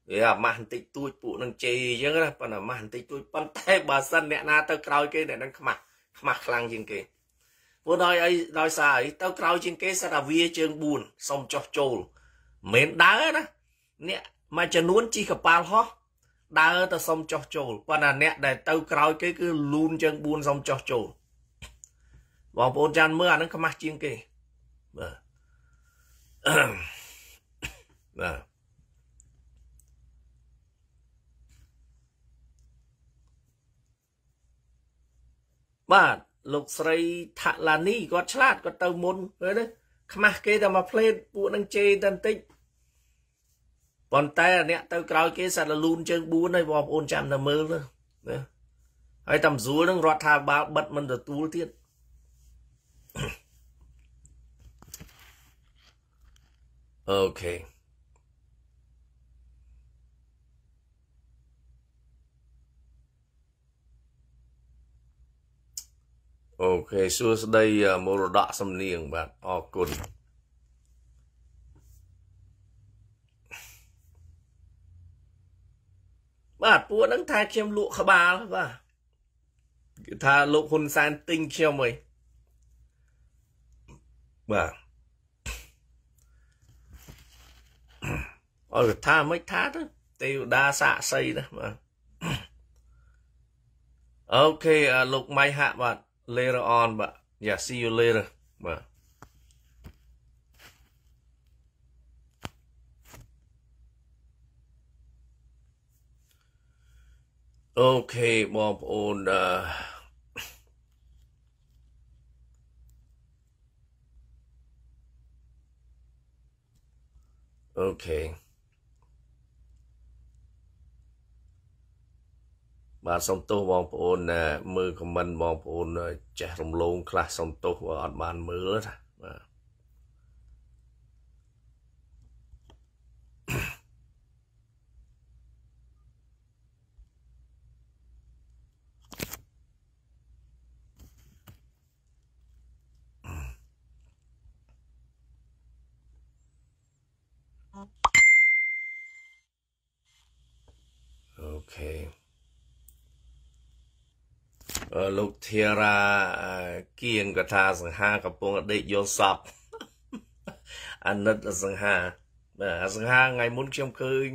វាអាម៉ាស់បន្តិចទួចពួកនឹងជេរអញ្ចឹងណាប៉ុន្តែអាម៉ាស់បន្តិចទួចប៉ុន្តែបើសិនអ្នកណាទៅក្រោយគេអ្នកនឹងខ្មាស់ខ្មាស់ខ្លាំងជាងគេព្រោះដោយអីដោយសារអីទៅ ក្រោយជាងគេសិតអាវា ជើង4សុំចុះចូលមិនមែនដើរណាអ្នកមួយចំនួនជីកប៉ាល់ហោះដើរទៅសុំចោះចូលប៉ុន្តែអ្នកដែលទៅក្រោយគេ គឺលូនជើង4សុំចោះចូលបងប្អូនចាំមើលអានឹងខ្មាស់ជាងគេបាទបាទបាទលោកស្រីថាឡានីគាត់ឆ្លាតគាត់ទៅមុនឃើញទេខ្មាស់គេតែមកផ្លេតពួកនឹងជេរតែបន្តិចប៉ុន្តែអ្នកទៅក្រោយគេសត្វលលូនជើង4ហើយបងប្អូនចាំតែមើលណាហើយតាមស្រួលនឹងរដ្ឋាភិបាលបិទមិនទទួលទៀតអូខេអូខេសួស្តីមរតកសំនៀងបាទអរគុណបាទពួកហ្នឹងថាខ្ញុំលក់ក្បាលបាទគឺថាលោកហ៊ុនសែនទិញខ្ញុំហីបាទអរថាមិនថាទៅទេវតាសាក់សីណាបាទអូខេលោកម៉ៃហាក់បាទ later on បាទ yeah see you later បាទអូខេបងប្អូនអឺអូខេបាទសុំទោសបងប្អូនមើលខមមិនបងប្អូនចេះរំលងខ្លះសុំទោសអត់បានមើលណាបាទលោកធារាគៀងក៏ថាសង្ហាកំពុងដេកយល់សពអាណិតសង្ហាបាទសង្ហាថ្ងៃមុនខ្ញុំឃើញ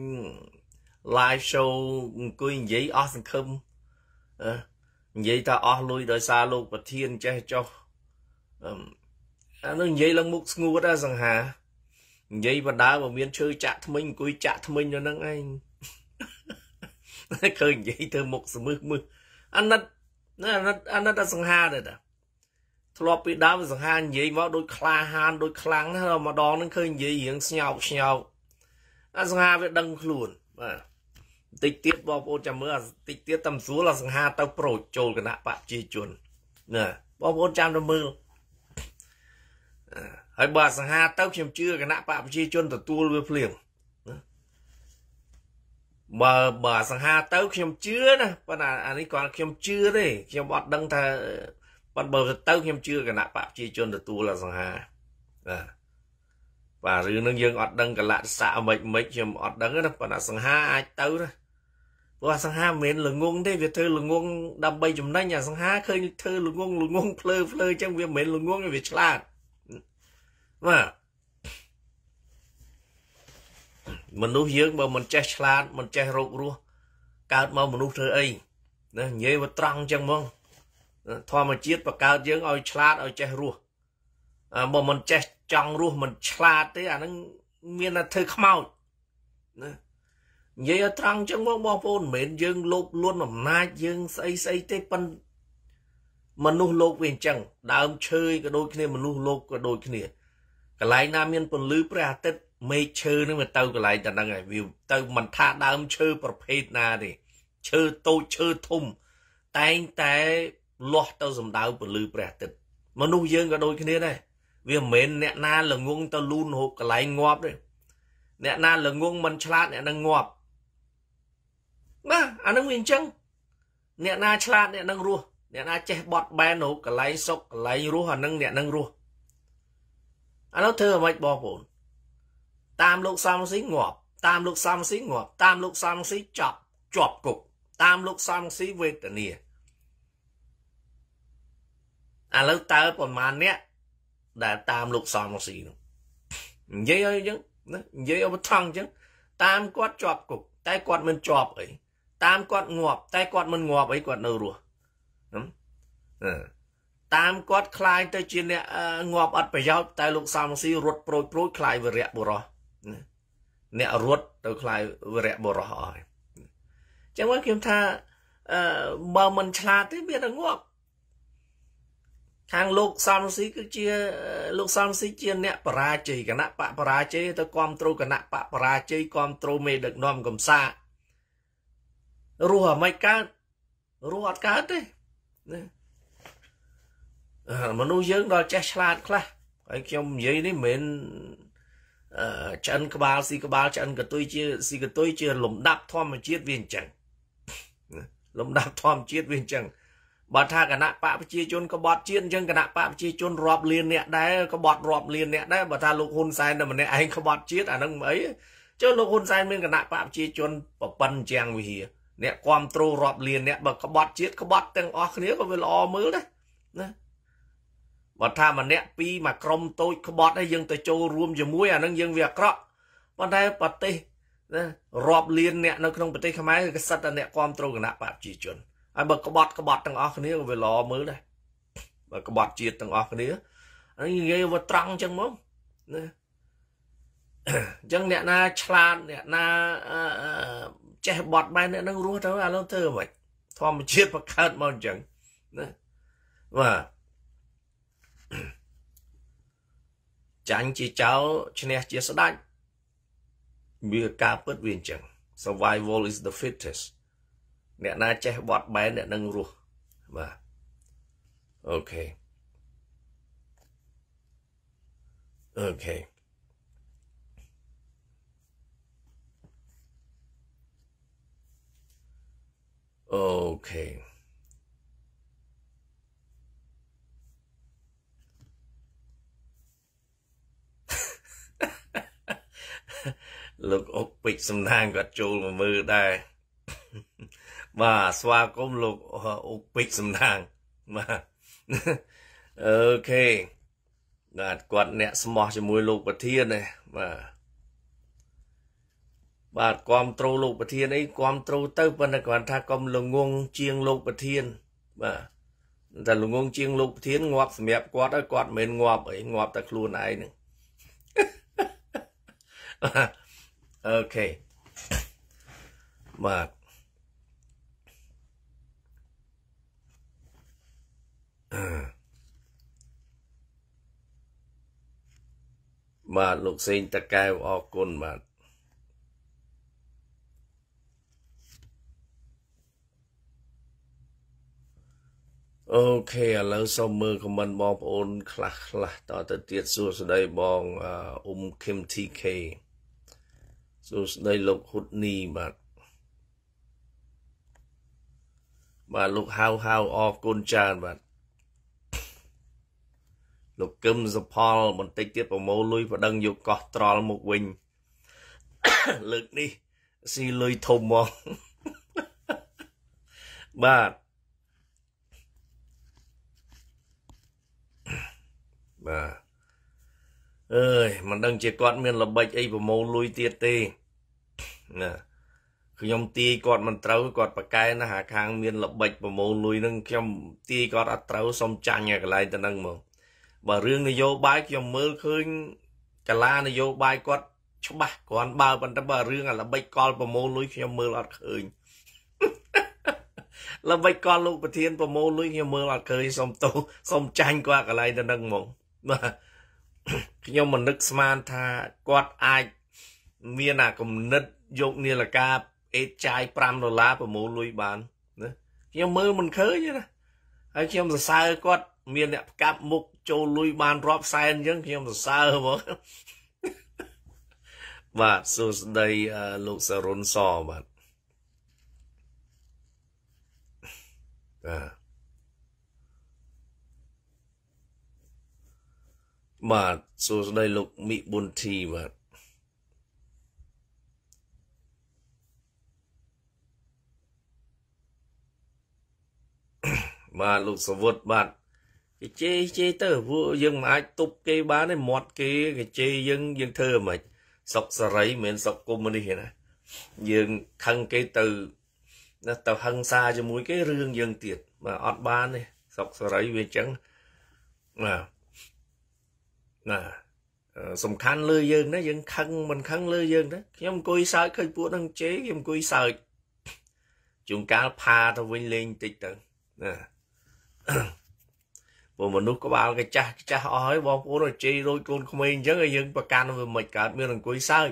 live show អង្គុយនិយាយអស់សង្ឃឹមនិយាយថាអស់លុយដោយសារលោកប្រធានចេះចោះអានោះនិយាយឡើងមុខស្ងួតដែរសង្ហានិយាយបណ្ដាបើមានឈើចាក់ថ្មិញអង្គុយចាក់ថ្មិញនៅហ្នឹងឯងឃើញនិយាយទៅមុខស្មឹះមឹះអាណិតណាអាណិតអាណិតតែសង្ហាទៅតាធ្លាប់ពីដើមសង្ហានិយាយមកដូចក្លាហានដូចខ្លាំងណាស់ដល់ម្ដងហ្នឹងឃើញនិយាយរៀងស្ញោកស្ញោកអាសង្ហាវាដឹងខ្លួនបាទបន្តិចទៀតបងប្អូនចាំមើលអាបន្តិចទៀតតាមស្រួលអាសង្ហាទៅប្រូចចូលគណៈបព្វជិជនណាបងប្អូនចាំទៅមើលហើយបើអាសង្ហាទៅខ្ញុំជឿគណៈបព្វជិជនទទួលវាភ្លាមបើបើអសង្ហា ទៅខ្ញុំជឿណាប៉ុន្តែអានេះគាត់ខ្ញុំជឿទេខ្ញុំអត់ដឹងថាប៉ុន្តែបើទៅខ្ញុំជឿគណៈបព្វជិជនទទួលអសង្ហាបាទបាទរឿងនឹងយើងអត់ដឹងកលៈស័កមិនមិនខ្ញុំអត់ដឹងណាប៉ុន្តែសង្ហាអាចទៅណាព្រោះអសង្ហាមិនមែនល្ងងទេ វាធ្វើល្ងងដើម្បីចំណេញអសង្ហាឃើញធ្វើល្ងងល្ងងភ្លើភ្លើអញ្ចឹងវាមិនមែនល្ងងវាឆ្លាតបាទមនុស្សយើងបើមិនចេះឆ្លាតមិនចេះរករស់កើតមកមនុស្សធ្វើអីណានិយាយវាត្រង់អញ្ចឹងហ្មងធម្មជាតិបង្កើតយើងឲ្យឆ្លាតឲ្យចេះរស់បើមិនចេះចង់រស់មិនឆ្លាតទេអាហ្នឹងមានតែធ្វើខ្មោចណានិយាយឲ្យត្រង់អញ្ចឹងមកបងប្អូនមិនមែនយើងលោភលន់អំណាចយើងស្អីស្អីទេប៉ុន្តែមនុស្សលោកវាអញ្ចឹងដើមឈើក៏ដូចគ្នា មនុស្សលោកក៏ដូចគ្នាកន្លែងណាមានពន្លឺព្រះអាទិត្យមេឃឈើនឹងវាទៅកន្លែងតែហ្នឹងហើយវាទៅមិនថាដើមឈើប្រភេទណាទេឈើតូចឈើធំតែងតែលាស់ទៅសម្ដៅពន្លឺព្រះអាទិត្យមនុស្សយើងក៏ដូចគ្នា ដែរវាមិនមែនអ្នកណាល្ងងទៅលូនហូបកន្លែងងាប់ទេអ្នកណាល្ងងមិនឆ្លាតអ្នកនឹងងាប់បាទអានឹងវាអញ្ចឹងអ្នកណាឆ្លាតអ្នកនឹងរស់អ្នកណាចេះបត់បែនហូបកន្លែងសុកកន្លែងរស់អានឹងអ្នកនឹងរស់អានោះធ្វើអ្វីបងប្អូនតាមលោកសំស៊ីងាប់តាមលោកសំស៊ីងាប់តាមលោកសំស៊ីចាប់ជាប់គុក តាមលោកសំស៊ីវេទនាឥឡូវតើប្រមាណអ្នកដែលតាមលោកសំស៊ីនោះនិយាយឲ្យអញ្ចឹងណានិយាយអបថងអញ្ចឹងតាមគាត់ជាប់គុក តែគាត់មិនជាប់អីតាមគាត់ងាប់តែគាត់មិនងាប់អីគាត់នៅរស់តាមគាត់คลายទៅជាអ្នកងាប់អត់ប្រយោជន៍តែ លោកសំស៊ីរត់ប្រូចប្រូចคลายវិរៈបុរោះអ្នករត់ទៅខ្លាយវរៈបរោះអស់ហើយអញ្ចឹងមកខ្ញុំថាអឺបើមិនឆ្លាតទេវានឹងងក់ខាងលោកសំស៊ីគឺជា លោកសំស៊ីជាអ្នកបរាជ័យគណៈបកបរាជ័យទៅគ្រប់គ្រងគណៈបកបរាជ័យគ្រប់គ្រងមេដឹកនាំកំសារស់អាមិនកើតរស់អត់កើតទេណាមនុស្សយើងដល់ចេះឆ្លាតខ្លះហើយខ្ញុំនិយាយនេះមិនមែនឆ្អិនក្បាលស៊ីក្បាលឆ្អិនកតុយជាស៊ីកតុយជាលំដាប់ធម្មជាតិវាអញ្ចឹងលំដាប់ធម្មជាតិវាអញ្ចឹងបើថាគណៈបកប្រជាជនកបតជាតិអញ្ចឹងគណៈបកប្រជាជនរាប់លានអ្នកដែរកបតរាប់លានអ្នកដែរបើថាលោកហ៊ុនសែនតែម្នាក់ឯងកបតជាតិអានឹងមិនអីចុះលោកហ៊ុនសែនមានគណៈបកប្រជាជនប្រពន្ធជាងវិហាអ្នកគ្រប់គ្រងរាប់លានអ្នកបើកបតជាតិកបតទាំងអស់គ្នាក៏វាល្អមើលដែរណាបើថាម្នាក់ពីរមកក្រុមតូចក្បត់ហើយយើងទៅចូលរួមជាមួយអានឹងយើងវាអាក្រក់ប៉ុន្តែប្រទេសណារាប់លានអ្នកនៅក្នុងប្រទេសខ្មែរគឺសិតតែអ្នកគ្រប់គ្រងគណៈបព្វជិជនហើយបើក្បត់ក្បត់ទាំងអស់គ្នាក៏វាល្អមើលដែរបើក្បត់ជាតិទាំងអស់គ្នាហ្នឹងងាយវាត្រង់អញ្ចឹងមកណាអញ្ចឹងអ្នកណា ឆ្លាតអ្នកណាចេះបត់បែនអ្នកនឹងរស់ទៅឥឡូវធ្វើមិនធម្មជាតិបង្កើតមកអញ្ចឹងណាបាទចាញ់ជាចោលឈ្នះជាស្ដេចវាការពិតវាអញ្ចឹង survival is the fittest អ្នកណាចេះបត់បែនអ្នកនឹងរស់បាទអូខេអូខេអូខេលោកអុកពេជ្រសំណាងគាត់ចូលមកមើលដែរបាទស្វាគមន៍លោកអុកពេជ្រសំណាងបាទអូខេបាទគាត់អ្នកស្មោះជាមួយលោកប្រធានណាបាទបាទគ្រប់ត្រូលលោកប្រធានអីគ្រប់ត្រូលទៅប៉ុន្តែគាត់ថាកុំលងងជាងលោក ប្រធានបាទតែលងងជាងលោកប្រធានងាប់សម្រាប់គាត់ហើយគាត់មិនមែនងាប់អីងាប់តែខ្លួនឯងហ្នឹងអូខេបាទបាទលោកសេងតកែវអរគុណបាទអូខេឥឡូវសូមមើលខមមិនបងប្អូនខ្លះខ្លះតទៅទៀតសួស្តីបងអ៊ុំ Kim TK សួស្តីលោកហ៊ុតនីបាទបាទលោកហៅហៅអរគុណច្រើនបាទលោកកឹមសផលបន្តិចទៀតប្រមូលលុយប្តឹងយកកោះត្រល់មកវិញលើកនេះស៊ីលុយធំមកបាទបាទអើយមិនដឹងជាគាត់មាន ល្បិចអីប្រមូលលុយទៀតទេណាខ្ញុំទាយគាត់មិនត្រូវគាត់ប្រកែណាអាខាង មាន ល្បិចប្រមូលលុយនឹងខ្ញុំទាយគាត់អត់ត្រូវសុំចាញ់ឲ្យកន្លែងទៅនឹងមកបើរឿងនយោបាយខ្ញុំមើលឃើញកាលានយោបាយគាត់ច្បាស់គ្រាន់បើប៉ុន្តែបើរឿងអាល្បិចកលប្រមូលលុយខ្ញុំមើលអត់ឃើញល្បិចកលលោកប្រធានប្រមូលលុយខ្ញុំមើលអត់ឃើញសុំទោសុំចាញ់គាត់កន្លែងទៅនឹងមកបាទខ្ញុំមិននឹកស្មានថាគាត់អាច មានអាគំនិតយក នាឡិកាអេតចាយ5ដុល្លារប្រមូលលុយបានណាខ្ញុំមើលមិនឃើញទេណាហើយខ្ញុំសរសើរគាត់មានអ្នកផ្កាប់មុខចូលលុយបានរាប់សែនអញ្ចឹងខ្ញុំសរសើរហ្មងបាទសួស្ដីលោកសរុនសបាទបាទបាទសួស្តីលោកមិប៊ុនធីបាទបាទលោកសវុតបាទគេជេរជេរទៅពួកយើងមិនអាចទប់គេ បានទេមាត់គេគេជេរយើងយើងធ្វើមិនសុកសរីមិនសុកកុំនេះណាយើងខឹងគេទៅទៅហឹង្សាជាមួយគេរឿងយើងទៀតបាទអត់បានទេសុកសរីវាអញ្ចឹងបាទណាសំខាន់លើ យើងណាយើងខឹងមិនខឹងលើ យើងទេខ្ញុំអង្គុយសើចឃើញពួកនឹងជេរខ្ញុំអង្គុយសើចជួនកាលផាទៅវិញលេងតិចទៅណាពួកមនុស្សក្បាលកាចាស់កាចាស់អស់ហើយបងប្អូនជេររួចខ្លួនក្មេងអញ្ចឹងឲ្យយើងប្រកាន់វាមិនកើតមានអង្គុយសើច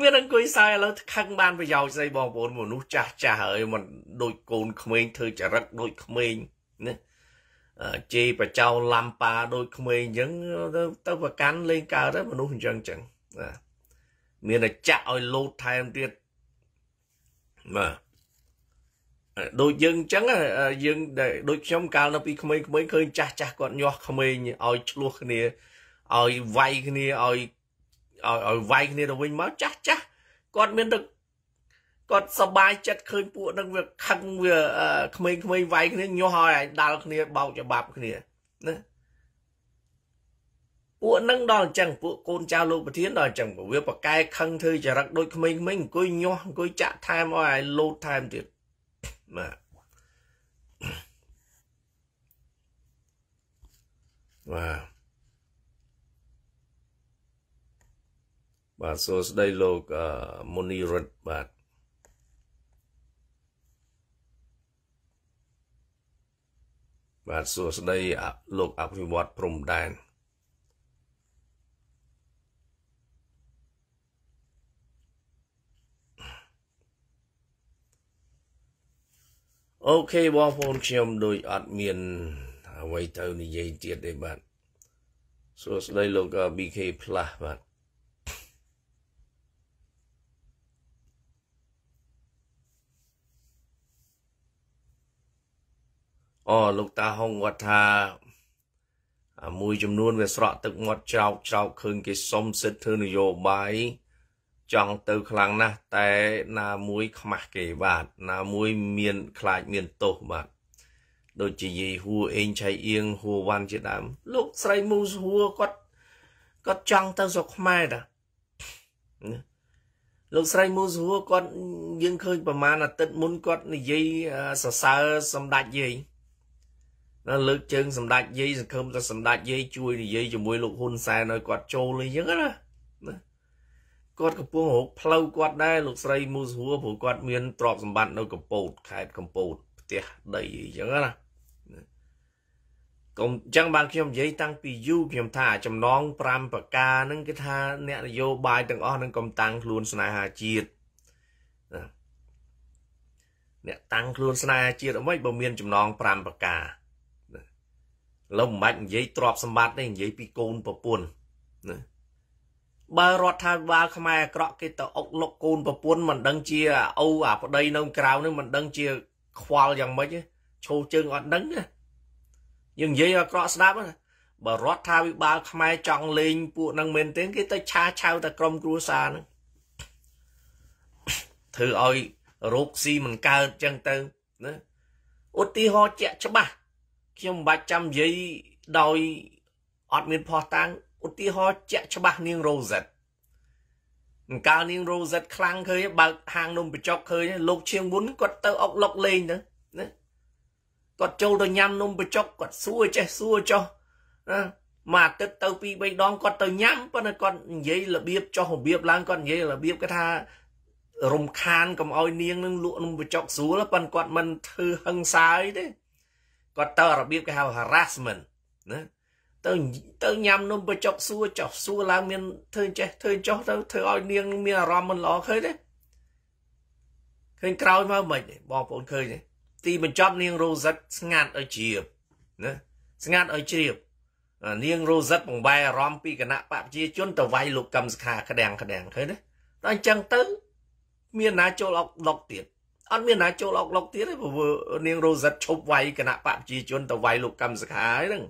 មានអង្គុយសើចឥឡូវខឹងបានប្រយោជន៍ស្អីបងប្អូនមនុស្សចាស់ចាស់ហើយមិនដូចកូនក្មេងធ្វើចរិតដូចក្មេងណាជេរបចោលឡាំប៉ាដូចក្មេងអញ្ចឹងទៅប្រកាន់លេងកើតទៅមនុស្សអញ្ចឹងអញ្ចឹងបាទមានតែចាក់ឲ្យលោតថែមទៀតបាទដូចយើងអញ្ចឹងយើងដូចខ្ញុំកាលនៅពីក្មេងៗឃើញចាស់ចាស់គាត់ញាស់ក្មេងឲ្យឆ្លោះគ្នាឲ្យវាយគ្នាឲ្យឲ្យវាយគ្នាទៅវិញមកចាស់ចាស់គាត់មានទឹកគាត់សប្បាយចិត្តឃើញពួកនឹងវាខឹងវាក្មេងៗវាយគ្នាញុះឲ្យដាល់គ្នាបោកច្បាប់គ្នាណាពួកនឹងដល់អញ្ចឹងពួកកូនចៅលោកប្រធានដល់អញ្ចឹងវាប្រកែខឹងធ្វើចរិតដូចក្មេងៗអង្គុយញាស់អង្គុយចាក់ថែមឲ្យឲ្យលោតថែមទៀតបាទបាទបាទសួស្តីលោកមុនីរិទ្ធបាទបាទសួស្តីលោកអភិវឌ្ឍព្រំដែនអូខេបងប្អូនខ្ញុំដូចអត់មានអ្វីទៅនិយាយទៀតទេបាទសួស្តីលោក BK Plus បាទអលោកតាហុងគាត់ថាមួយចំនួនវាស្រក់ទឹកមាត់ចោកចោកឃើញគេសុំសិទ្ធិធ្វើនយោបាយចង់ទៅខ្លាំងណាស់តែណាមួយខ្មាស់គេបាទណាមួយមានខ្លាចមានទោសបាទដូចជាយាយហួរអេងឆៃអៀងហួរវ៉ាន់ជាដើមលោកស្រីមូសហួរគាត់គាត់ចង់ទៅស្រុកខ្មែរតាលោកស្រីមូសហួរគាត់យើងឃើញប្រមាណអាទិត្យមុនគាត់និយាយសរសើរសម្ដេចយាយណាលើកជើងសម្ដេចយាយសង្ឃឹមថាសម្ដេចយាយជួយនិយាយជាមួយ លោកហ៊ុនសែនឲ្យគាត់ចូលអីចឹងណាណាគាត់កំពុងរកផ្លូវគាត់ដែរលោកស្រីមូសហួរព្រោះគាត់មានទ្រព្យសម្បត្តិនៅកម្ពូតខេត្តកម្ពូតផ្ទះដីអីចឹងណាកុំចឹងបានខ្ញុំនិយាយតាំងពីយូរខ្ញុំថា ចំណង5ប្រការហ្នឹងគឺថាអ្នកនយោបាយទាំងអស់ហ្នឹងកុំតាំងខ្លួនស្នេហាជាតិអ្នកតាំងខ្លួនស្នេហាជាតិអ្វីបើមានចំណង5ប្រការឡើយមិនបាច់និយាយទ្រព្យសម្បត្តិទេនិយាយពីកូនប្រពន្ធណាបើរដ្ឋាភិបាល ខ្មែរអាក្រក់គេទៅអុកលុកកូនប្រពន្ធមិនដឹងជាអូអាប្តីនៅក្រៅនឹងមិនដឹងជា ខ្វល់យ៉ាងម៉េចឈោជើងអត់ដឹងណាយើងនិយាយអាក្រក់ស្ដាប់ណាបើរដ្ឋាភិបាលខ្មែរចង់លេង ពួកហ្នឹងមែនទេគេទៅឆាឆៅតែក្រុមគ្រួសារហ្នឹងធ្វើឲ្យរោគស៊ីមិនកើតចឹងទៅណាឧទាហរណ៍ជាក់ច្បាស់ខ្ញុំមិនបាច់ចាំនិយាយដោយអត់មានផោះតាំងឧទាហរណ៍ជាក់ច្បាស់នាងរ៉ូសិតអង្ការនាងរ៉ូសិតខ្លាំងឃើញបើកហាងនំបញ្ចុកឃើញលោកឈៀងមុនគាត់ទៅអុកលុកលេងទៅណាគាត់ចូលទៅញ៉ាំនំបញ្ចុកគាត់សួរចេះសួរចោះណាមួយអាទិត្យទៅ ពីរបីដងគាត់ទៅញ៉ាំប៉ុន្តែគាត់និយាយរបៀបចោះរបៀបឡើងគាត់និយាយរបៀបគាត់ថារំខានកុំឲ្យនាង នឹងលក់នំបញ្ចុកស្រួលប៉ុន្តែគាត់មិនធ្វើហឹង្សាអីទេគាត់ទៅរបៀបគេហៅ harassment ណាទៅទៅញ៉ាំនំបចុកសួរចោះសួរឡើងមានធ្វើចេះធ្វើចោះទៅធ្វើឲ្យនាងមានអារម្មណ៍មិនល្អឃើញទេឃើញក្រោយមកមិនបងប្អូនឃើញទេទីបញ្ចប់នាងរ៉ូសិតស្ងាត់ឲ្យជ្រាបណាស្ងាត់ឲ្យជ្រាបនាងរ៉ូសិតបង្វែរអារម្មណ៍ពីគណៈបព្វជិជនទៅវាយលោកកឹមសខាក្តាំងក្តាំងឃើញទេដល់អញ្ចឹងទៅ មានណាចូលអុកដុកទៀតអត់មានណាចូលអុកឡុកទៀតទេព្រោះនាងរ៉ូសិតឈប់វាយគណៈបកប្រជាជនទៅវាយលោកកម្មសខាហើយហ្នឹង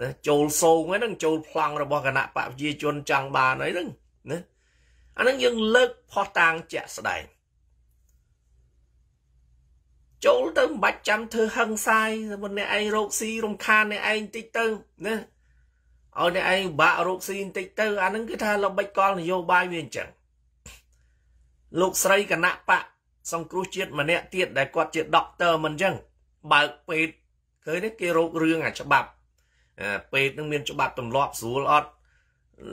ណាចូលសោងហ្នឹង ចូលប្លង់របស់គណៈបកប្រជាជនចង់បានហើយហ្នឹងណាអាហ្នឹងយើងលើកផោះតាងជាក់ស្ដែងចូលទៅមិនបាច់ចាំធ្វើហឹង្សាយមិនអ្នកឯងរោគស៊ីរំខានអ្នកឯងតិចទៅណាឲ្យអ្នកឯងបាក់រោគស៊ីបន្តិចទៅអាហ្នឹងគឺថាល្បិចកលនយោបាយវាអញ្ចឹងលោកស្រីគណៈបកសង្គ្រោះជាតិម្នាក់ទៀតដែលគាត់ជាដុកទ័រមិនអញ្ចឹងបើកពេទ្យឃើញទេគេរោគរឿងអាច្បាប់ពេទ្យនឹងមានច្បាប់ទម្លាប់ស្រួលអត់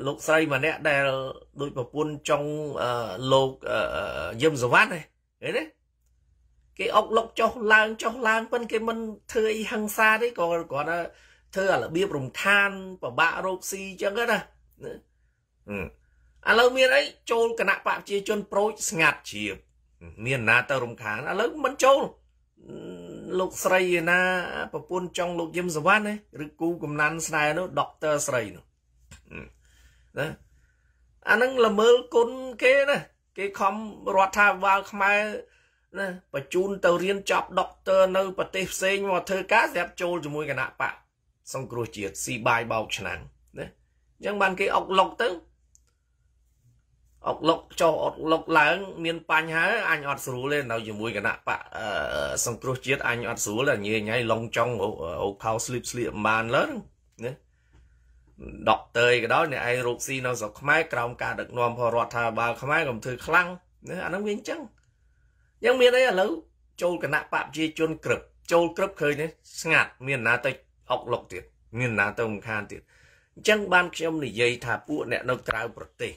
លោកស្រីម្នាក់ដែលដូចប្រពន្ធចុងលោកយឹមសវណ្ណឃើញទេគេអុកលុកចុះឡើងចុះឡើងប៉ិនគេមិនធ្វើអីហឹង្សាទេក៏គាត់ថាធ្វើអារបៀបរំខានពិបាករោគស៊ីចឹងណាឥឡូវមានអីចូលគណៈបកប្រជាជនប្រូចស្ងាត់ជ្រាបមានណាទៅរំខានឥឡូវមិនចូលលោកស្រីឯណា ប្រពន្ធចង់លោកយឹមសវណ្ណឬគូកំណាន់ស្នេហ៍នោះដុកទ័រស្រីនោះណាអានឹងល្មើលគុណគេណា គេខំរដ្ឋាភិបាលខ្មែរណាបញ្ជូនទៅរៀនចប់ដុកទ័រនៅប្រទេសផ្សេងមកធ្វើការស្រាប់ចូលជាមួយគណៈបកសង្គ្រោះជាតិស៊ីបាយបោកឆ្នាំងណាអញ្ចឹងបានគេអុកឡុកទៅអុកលុកចុះអុកលុកឡើងមានបញ្ហាអញអត់ស្រួលទេនៅជាមួយគណៈបកសង្គ្រោះជាតិអញអត់ស្រួលតែញ៉ៃញ៉ៃឡុងចុងអូខោស្លីបស្លៀកបានលើណាដកតើយក៏ដោយអ្នកឯងរោគស៊ីនៅស្រុកខ្មែរក្រោមការដឹកនាំរបស់រដ្ឋាភិបាលខ្មែរកុំធ្វើខ្លាំងណាអាហ្នឹងវាអញ្ចឹងយ៉ាងមានអីឥឡូវចូលគណៈបកប្រជាជនក្រឹប ចូលក្រឹបឃើញនេះស្ងាត់មានណាទៅអុកលុកទៀតមានណាទៅមិនខានទៀតអញ្ចឹងបានខ្ញុំនិយាយថាពួកអ្នក នៅក្រៅប្រទេស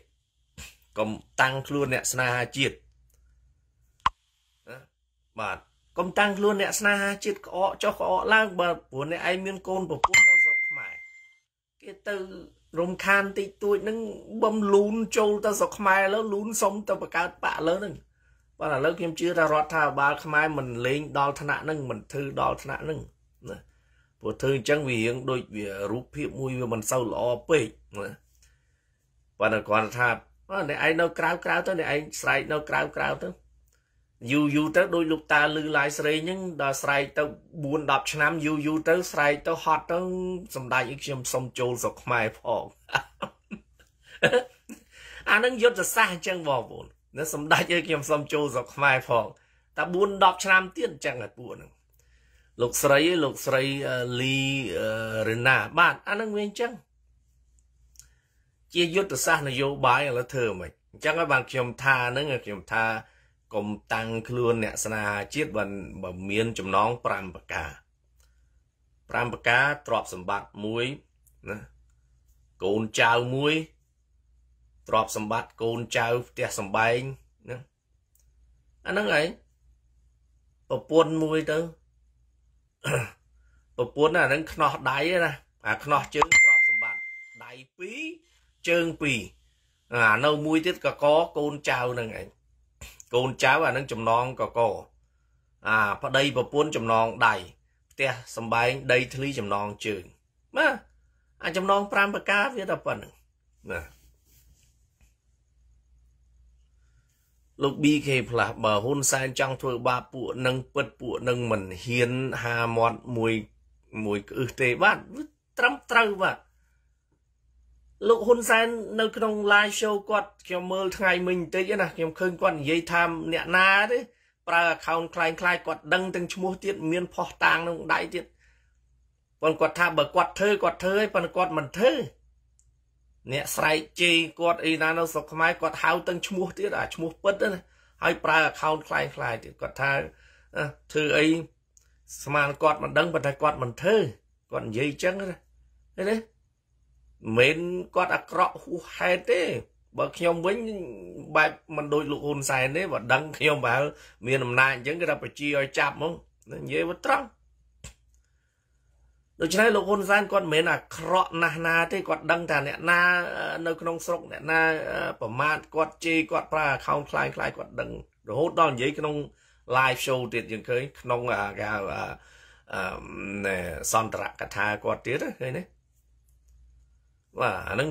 កុំតាំងខ្លួនអ្នកស្នេហាជាតិណាបាទកុំតាំងខ្លួនអ្នកស្នេហាជាតិក្អកចុះក្អកឡើងបើព្រោះអ្នកឯងមានកូនប្រពន្ធនៅស្រុកខ្មែរគេទៅរំខានតិចតួចនឹងបំលូនចូលទៅស្រុកខ្មែរលើលូនសុំទៅបង្កើតបាក់លើនឹងបាទឥឡូវខ្ញុំជឿថារដ្ឋាភិបាលខ្មែរមិនលេងដល់ឋានៈនឹងមិនធ្វើដល់ឋានៈនឹងណាព្រោះធ្វើអញ្ចឹងវារៀងដូចវារូបភាពមួយវាមិនសូវល្អពេកណាបាទគាត់ថាអ្នកឯងនៅក្រៅក្រៅទៅអ្នកឯងស្រែកនៅក្រៅក្រៅទៅយូរយូរទៅដោយលោកតាលឺឡាយស្រេងហ្នឹងដល់ស្រែកទៅ4 10ឆ្នាំយូរយូរទៅស្រែកទៅហត់ទៅសំដាយអីខ្ញុំសុំចូលស្រុកខ្មែរផងអានឹងយុទ្ធសាស្ត្រអញ្ចឹងបងប្អូនណាសម្ដេចអើយខ្ញុំសុំចូលស្រុកខ្មែរផងតែ4 10ឆ្នាំទៀតអញ្ចឹងឲ្យពួកហ្នឹងលោកស្រីឯងលោកស្រីលីរណា បាទអានឹងវាអញ្ចឹងជាយុទ្ធសាស្ត្រនយោបាយឥឡូវធ្វើមិនអញ្ចឹងហើយបានខ្ញុំថាហ្នឹងខ្ញុំថាកុំតាំងខ្លួនអ្នកស្នាជាតិបើបើមានចំណង5ប្រការ5ប្រការទ្រព្យសម្បត្តិ1ណាកូនចៅ1ទ្រព្យសម្បត្តិកូនចៅផ្ទះសំបែងណាអាហ្នឹងឯងប្រពន្ធមួយទៅប្រពន្ធអាហ្នឹងខ្នោះដៃណា អាខ្នោះជើងទ្រព្យសម្បត្តិដៃ2ជើងពីរអានៅមួយទៀតកកកូនចៅនឹងឯងកូនចៅអានឹងចំណងកក អាប្តីប្រពន្ធចំណងដៃផ្ទះសំបែងដីធ្លីចំណងជើងបាទអាចំណង5ប្រការវាតែប៉ុណ្្នឹងណាលោក BK ផ្លាស់បើហ៊ុនសែនចង់ធ្វើបាបពួកនឹងពិតពួកនឹងមិនហ៊ានហាមាត់មួយមួយក្អឹសទេបាទត្រឹមត្រូវបាទលោកហ៊ុនសែននៅក្នុង live show គាត់ខ្ញុំមើលថ្ងៃមិញបន្តិចណាខ្ញុំឃើញគាត់និយាយថាអ្នកណាទេប្រើ account คล้ายคล้ายគាត់ដឹងទាំងឈ្មោះទៀតមានផុសតាងក្នុងដៃទៀតប៉ុន្តែគាត់ថាបើគាត់ធ្វើគាត់ធ្វើឯងប៉ុន្តែគាត់មិនធ្វើអ្នកស្រែកជេរគាត់ អីណានៅស្រុកខ្មែរគាត់ហៅទាំងឈ្មោះទៀតអាឈ្មោះពិតណាហើយប្រើ account คล้ายคล้ายទៀតគាត់ថាធ្វើអីស្មានគាត់មិនដឹងប៉ុន្តែគាត់មិនធ្វើគាត់និយាយអញ្ចឹងណាឃើញទេមិនគាត់ អាក្រក់ហួសហេតុទេ បើខ្ញុំវិញបែបមិនដូចលោកហ៊ុនសែនទេបើដឹងខ្ញុំបើ មានអំណាចអញ្ចឹងគេថាប្រជាឲ្យចាប់ហ្មងនិយាយវាត្រង់ដូច្នេះលោកហ៊ុនសែនគាត់មិនមែនអាក្រក់ណាស់ណាទេគាត់ដឹងថា អ្នកណានៅក្នុងស្រុក អ្នកណាប្រមាថគាត់ជេរគាត់ប្រើ account ខ្លាយខ្លាយគាត់ដឹងរហូតដល់និយាយក្នុង live show ទៀតយើងឃើញក្នុងគេហៅសន្តរកថាគាត់ទៀតឃើញទេ哇，能。